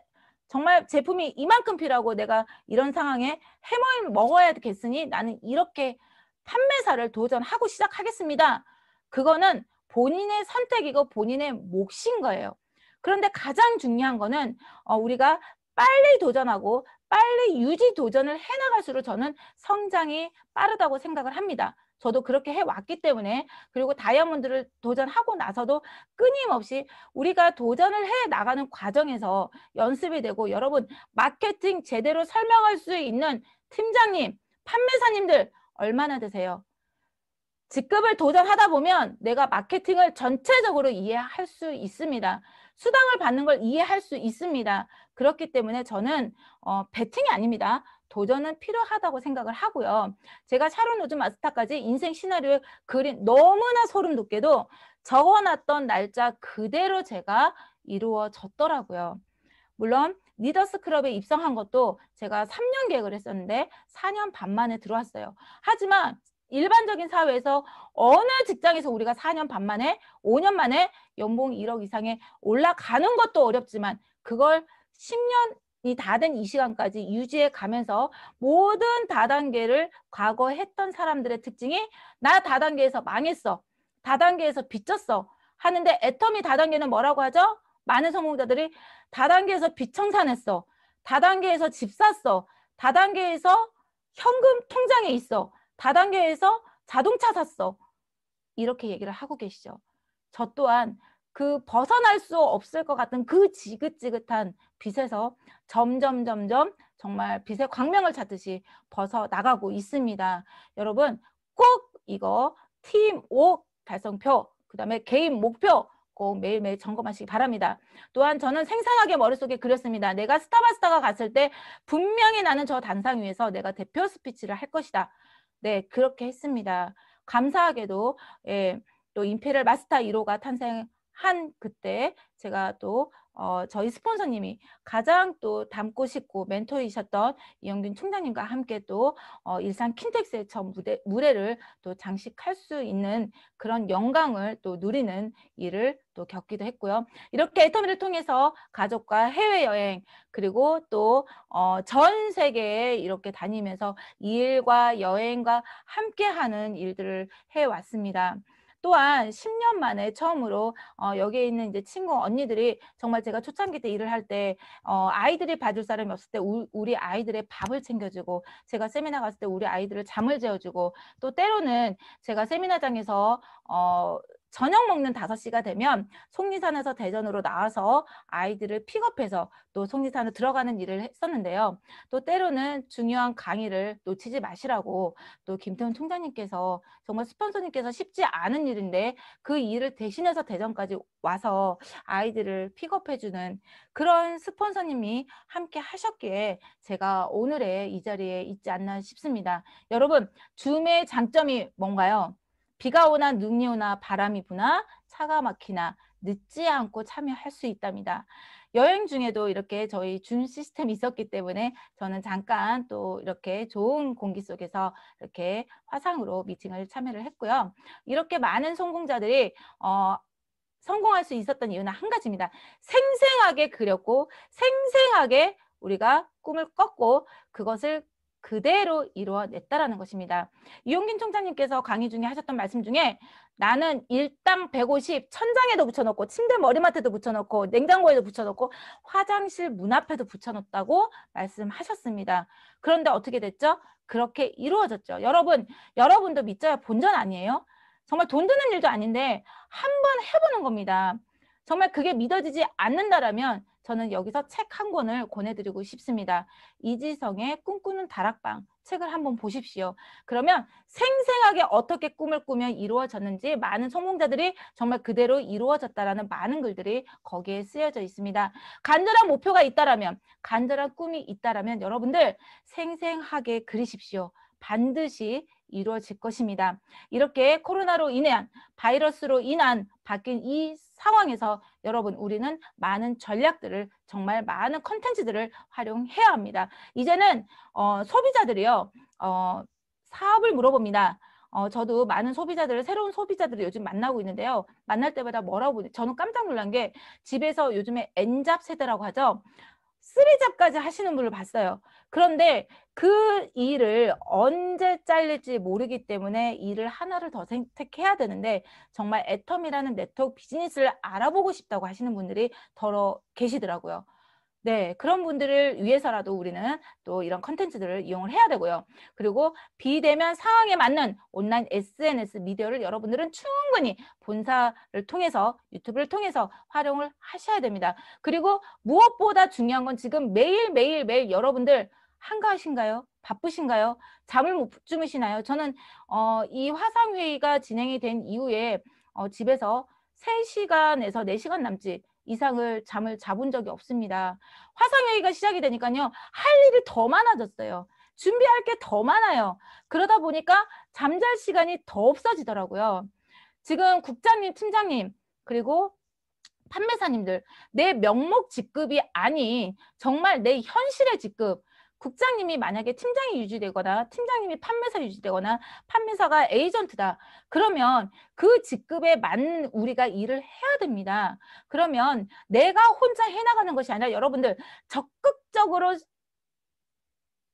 정말 제품이 이만큼 필요하고 내가 이런 상황에 해물 머 먹어야겠으니 나는 이렇게 판매사를 도전하고 시작하겠습니다. 그거는 본인의 선택이고 본인의 몫인 거예요. 그런데 가장 중요한 거는 어, 우리가 빨리 도전하고 빨리 유지 도전을 해나갈수록 저는 성장이 빠르다고 생각을 합니다. 저도 그렇게 해왔기 때문에 그리고 다이아몬드를 도전하고 나서도 끊임없이 우리가 도전을 해 나가는 과정에서 연습이 되고 여러분 마케팅 제대로 설명할 수 있는 팀장님, 판매사님들 얼마나 되세요? 직급을 도전하다 보면 내가 마케팅을 전체적으로 이해할 수 있습니다. 수당을 받는 걸 이해할 수 있습니다. 그렇기 때문에 저는 어, 배팅이 아닙니다. 도전은 필요하다고 생각을 하고요. 제가 샤론 오즈 마스터까지 인생 시나리오에 그린 너무나 소름 돋게도 적어놨던 날짜 그대로 제가 이루어졌더라고요. 물론 리더스 클럽에 입성한 것도 제가 3년 계획을 했었는데 4년 반 만에 들어왔어요. 하지만 일반적인 사회에서 어느 직장에서 우리가 4년 반 만에 5년 만에 연봉 1억 이상에 올라가는 것도 어렵지만 그걸 10년 이다된이 시간까지 유지해 가면서 모든 다단계를 과거 했던 사람들의 특징이 나 다단계에서 망했어. 다단계에서 비쳤어 하는데 애터미 다단계는 뭐라고 하죠? 많은 성공자들이 다단계에서 비청산했어 다단계에서 집 샀어. 다단계에서 현금 통장에 있어. 다단계에서 자동차 샀어. 이렇게 얘기를 하고 계시죠. 저 또한 그 벗어날 수 없을 것 같은 그 지긋지긋한 빛에서 점점 점점 정말 빛의 광명을 찾듯이 벗어나가고 있습니다. 여러분 꼭 이거 팀5 달성표 그 다음에 개인 목표 꼭 매일매일 점검하시기 바랍니다. 또한 저는 생생하게 머릿속에 그렸습니다. 내가 스타바스타가 갔을 때 분명히 나는 저 단상 위에서 내가 대표 스피치를 할 것이다. 네 그렇게 했습니다. 감사하게도 예, 또 임페리얼 마스터 1호가 탄생 한 그때 제가 또 어, 저희 스폰서님이 가장 또 닮고 싶고 멘토이셨던 이영균 총장님과 함께 또 어, 일산 킨텍스의 첫 무대, 무대를 또 장식할 수 있는 그런 영광을 또 누리는 일을 또 겪기도 했고요. 이렇게 애터미를 통해서 가족과 해외여행 그리고 또전 어, 세계에 이렇게 다니면서 일과 여행과 함께하는 일들을 해왔습니다. 또한 10년 만에 처음으로 어, 여기에 있는 이제 친구 언니들이 정말 제가 초창기 때 일을 할 때 어, 아이들이 봐줄 사람이 없을 때 우, 우리 아이들의 밥을 챙겨주고 제가 세미나 갔을 때 우리 아이들을 잠을 재워주고 또 때로는 제가 세미나장에서 어, 저녁 먹는 다섯 시가 되면 속리산에서 대전으로 나와서 아이들을 픽업해서 또 속리산으로 들어가는 일을 했었는데요. 또 때로는 중요한 강의를 놓치지 마시라고 또 김태훈 총장님께서 정말 스폰서님께서 쉽지 않은 일인데 그 일을 대신해서 대전까지 와서 아이들을 픽업해주는 그런 스폰서님이 함께 하셨기에 제가 오늘의 이 자리에 있지 않나 싶습니다. 여러분 줌의 장점이 뭔가요? 비가 오나 눈이 오나 바람이 부나 차가 막히나 늦지 않고 참여할 수 있답니다. 여행 중에도 이렇게 저희 준 시스템이 있었기 때문에 저는 잠깐 또 이렇게 좋은 공기 속에서 이렇게 화상으로 미팅을 참여를 했고요. 이렇게 많은 성공자들이 어, 성공할 수 있었던 이유는 한 가지입니다. 생생하게 그렸고 생생하게 우리가 꿈을 꿨고 그것을 그대로 이루어냈다라는 것입니다. 이용균 총장님께서 강의 중에 하셨던 말씀 중에 나는 일당 150 천장에도 붙여놓고 침대 머리맡에도 붙여놓고 냉장고에도 붙여놓고 화장실 문 앞에도 붙여놓다고 말씀하셨습니다. 그런데 어떻게 됐죠? 그렇게 이루어졌죠. 여러분, 여러분도 믿자야 본전 아니에요? 정말 돈 드는 일도 아닌데 한번 해보는 겁니다. 정말 그게 믿어지지 않는다라면 저는 여기서 책 한 권을 권해드리고 싶습니다. 이지성의 꿈꾸는 다락방 책을 한번 보십시오. 그러면 생생하게 어떻게 꿈을 꾸면 이루어졌는지 많은 성공자들이 정말 그대로 이루어졌다라는 많은 글들이 거기에 쓰여져 있습니다. 간절한 목표가 있다라면 간절한 꿈이 있다라면 여러분들 생생하게 그리십시오. 반드시 이루어질 것입니다. 이렇게 코로나로 인한 바이러스로 인한 바뀐 이 상황에서 여러분 우리는 많은 전략들을 정말 많은 컨텐츠들을 활용해야 합니다. 이제는 어, 소비자들이요 어, 사업을 물어봅니다. 어, 저도 많은 소비자들을 새로운 소비자들을 요즘 만나고 있는데요. 만날 때마다 뭐라고 저는 깜짝 놀란 게 집에서 요즘에 N잡 세대라고 하죠. 쓰리잡까지 하시는 분을 봤어요. 그런데 그 일을 언제 잘릴지 모르기 때문에 일을 하나를 더 선택해야 되는데 정말 애텀이라는 네트워크 비즈니스를 알아보고 싶다고 하시는 분들이 더러 계시더라고요. 네, 그런 분들을 위해서라도 우리는 또 이런 컨텐츠들을 이용을 해야 되고요. 그리고 비대면 상황에 맞는 온라인 SNS 미디어를 여러분들은 충분히 본사를 통해서 유튜브를 통해서 활용을 하셔야 됩니다. 그리고 무엇보다 중요한 건 지금 매일매일 매일 여러분들 한가하신가요? 바쁘신가요? 잠을 못 주무시나요? 저는 어, 이 화상회의가 진행이 된 이후에 어, 집에서 세시간에서네시간 남짓 이상을 잠을 자본 적이 없습니다. 화상회의가 시작이 되니까요. 할 일이 더 많아졌어요. 준비할 게 더 많아요. 그러다 보니까 잠잘 시간이 더 없어지더라고요. 지금 국장님, 팀장님, 그리고 판매사님들, 내 명목 직급이 아닌 정말 내 현실의 직급, 국장님이 만약에 팀장이 유지되거나 팀장님이 판매사 유지되거나 판매사가 에이전트다. 그러면 그 직급에 맞는 우리가 일을 해야 됩니다. 그러면 내가 혼자 해나가는 것이 아니라 여러분들 적극적으로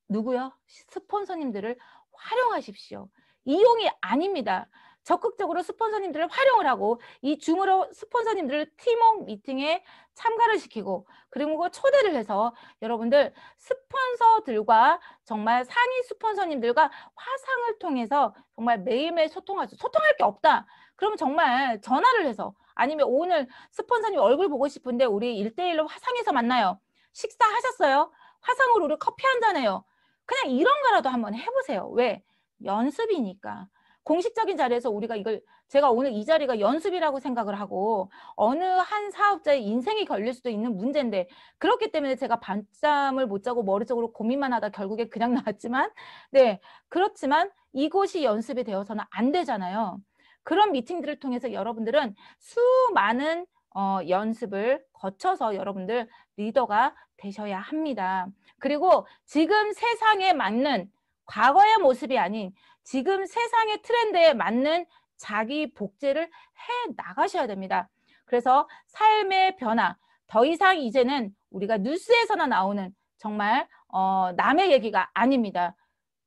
누구요? 스폰서님들을 활용하십시오. 이용이 아닙니다. 적극적으로 스폰서님들을 활용을 하고 이 줌으로 스폰서님들을 팀업 미팅에 참가를 시키고 그리고 초대를 해서 여러분들 스폰서들과 정말 상위 스폰서님들과 화상을 통해서 정말 매일매일 소통할 수 소통할 게 없다. 그러면 정말 전화를 해서 아니면 오늘 스폰서님 얼굴 보고 싶은데 우리 일대일로 화상에서 만나요. 식사하셨어요? 화상으로 우리 커피 한잔 해요. 그냥 이런 거라도 한번 해보세요. 왜? 연습이니까. 공식적인 자리에서 우리가 이걸 제가 오늘 이 자리가 연습이라고 생각을 하고 어느 한 사업자의 인생이 걸릴 수도 있는 문제인데 그렇기 때문에 제가 밤잠을 못 자고 머릿속으로 고민만 하다 결국에 그냥 나왔지만 네 그렇지만 이곳이 연습이 되어서는 안 되잖아요. 그런 미팅들을 통해서 여러분들은 수많은 어, 연습을 거쳐서 여러분들 리더가 되셔야 합니다. 그리고 지금 세상에 맞는 과거의 모습이 아닌 지금 세상의 트렌드에 맞는 자기 복제를 해 나가셔야 됩니다. 그래서 삶의 변화, 더 이상 이제는 우리가 뉴스에서나 나오는 정말 어, 남의 얘기가 아닙니다.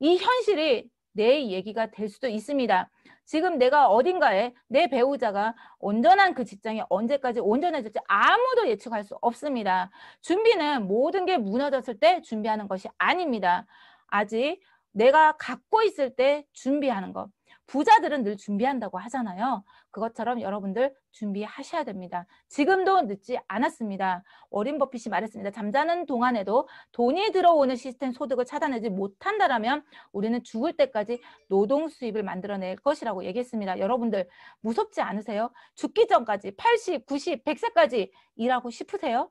이 현실이 내 얘기가 될 수도 있습니다. 지금 내가 어딘가에 내 배우자가 온전한 그 직장이 언제까지 온전해질지 아무도 예측할 수 없습니다. 준비는 모든 게 무너졌을 때 준비하는 것이 아닙니다. 아직 내가 갖고 있을 때 준비하는 것. 부자들은 늘 준비한다고 하잖아요. 그것처럼 여러분들 준비하셔야 됩니다. 지금도 늦지 않았습니다. 어린 버핏이 말했습니다. 잠자는 동안에도 돈이 들어오는 시스템 소득을 차단하지 못한다라면 우리는 죽을 때까지 노동 수입을 만들어낼 것이라고 얘기했습니다. 여러분들 무섭지 않으세요? 죽기 전까지 80, 90, 100세까지 일하고 싶으세요?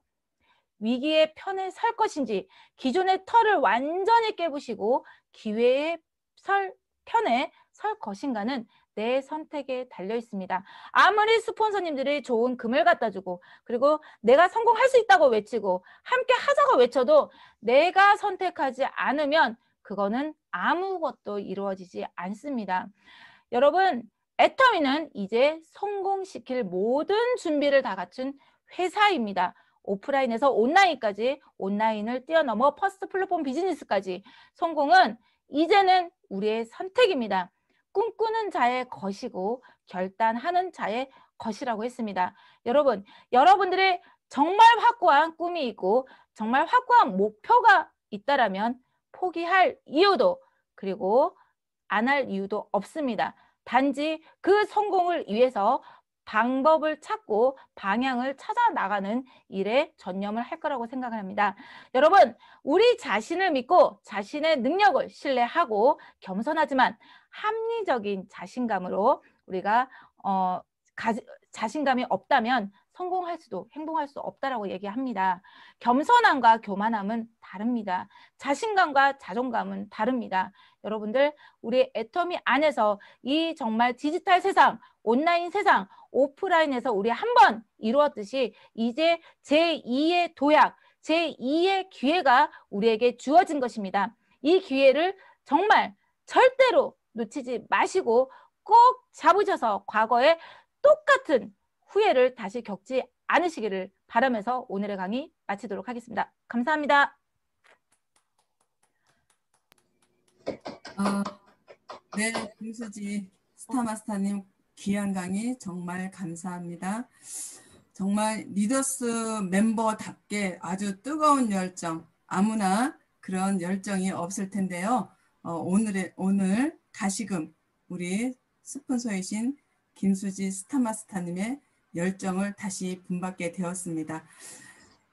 위기의 편에 설 것인지 기존의 털을 완전히 깨부시고 기회의 설 편에 설 것인가는 내 선택에 달려 있습니다. 아무리 스폰서님들이 좋은 금을 갖다 주고 그리고 내가 성공할 수 있다고 외치고 함께 하자고 외쳐도 내가 선택하지 않으면 그거는 아무것도 이루어지지 않습니다. 여러분 애터미는 이제 성공시킬 모든 준비를 다 갖춘 회사입니다. 오프라인에서 온라인까지 온라인을 뛰어넘어 퍼스트 플랫폼 비즈니스까지 성공은 이제는 우리의 선택입니다. 꿈꾸는 자의 것이고 결단하는 자의 것이라고 했습니다. 여러분, 여러분들의 정말 확고한 꿈이 있고 정말 확고한 목표가 있다라면 포기할 이유도 그리고 안 할 이유도 없습니다. 단지 그 성공을 위해서 방법을 찾고 방향을 찾아 나가는 일에 전념을 할 거라고 생각을 합니다. 여러분 우리 자신을 믿고 자신의 능력을 신뢰하고 겸손하지만 합리적인 자신감으로 우리가 어, 가, 자신감이 없다면 성공할 수도 행동할 수 없다라고 얘기합니다. 겸손함과 교만함은 다릅니다. 자신감과 자존감은 다릅니다. 여러분들 우리 애터미 안에서 이 정말 디지털 세상, 온라인 세상, 오프라인에서 우리 한 번 이루었듯이 이제 제2의 도약, 제2의 기회가 우리에게 주어진 것입니다. 이 기회를 정말 절대로 놓치지 마시고 꼭 잡으셔서 과거에 똑같은 후회를 다시 겪지 않으시기를 바라면서 오늘의 강의 마치도록 하겠습니다. 감사합니다. 어, 네, 김수지 스타마스타님 귀한 강의 정말 감사합니다. 정말 리더스 멤버답게 아주 뜨거운 열정, 아무나 그런 열정이 없을 텐데요. 어, 오늘의, 오늘 다시금 우리 스폰서이신 김수지 스타마스타님의 열정을 다시 분받게 되었습니다.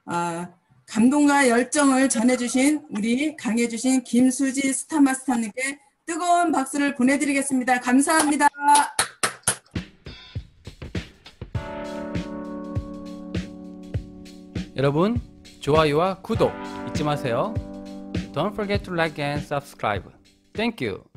아, 감동과 열정을 전해주신 우리 강해주신 김수지 스타마스타님께 뜨거운 박수를 보내드리겠습니다. 감사합니다. 여러분 좋아요와 구독 잊지 마세요. Don't forget to like and subscribe. Thank you.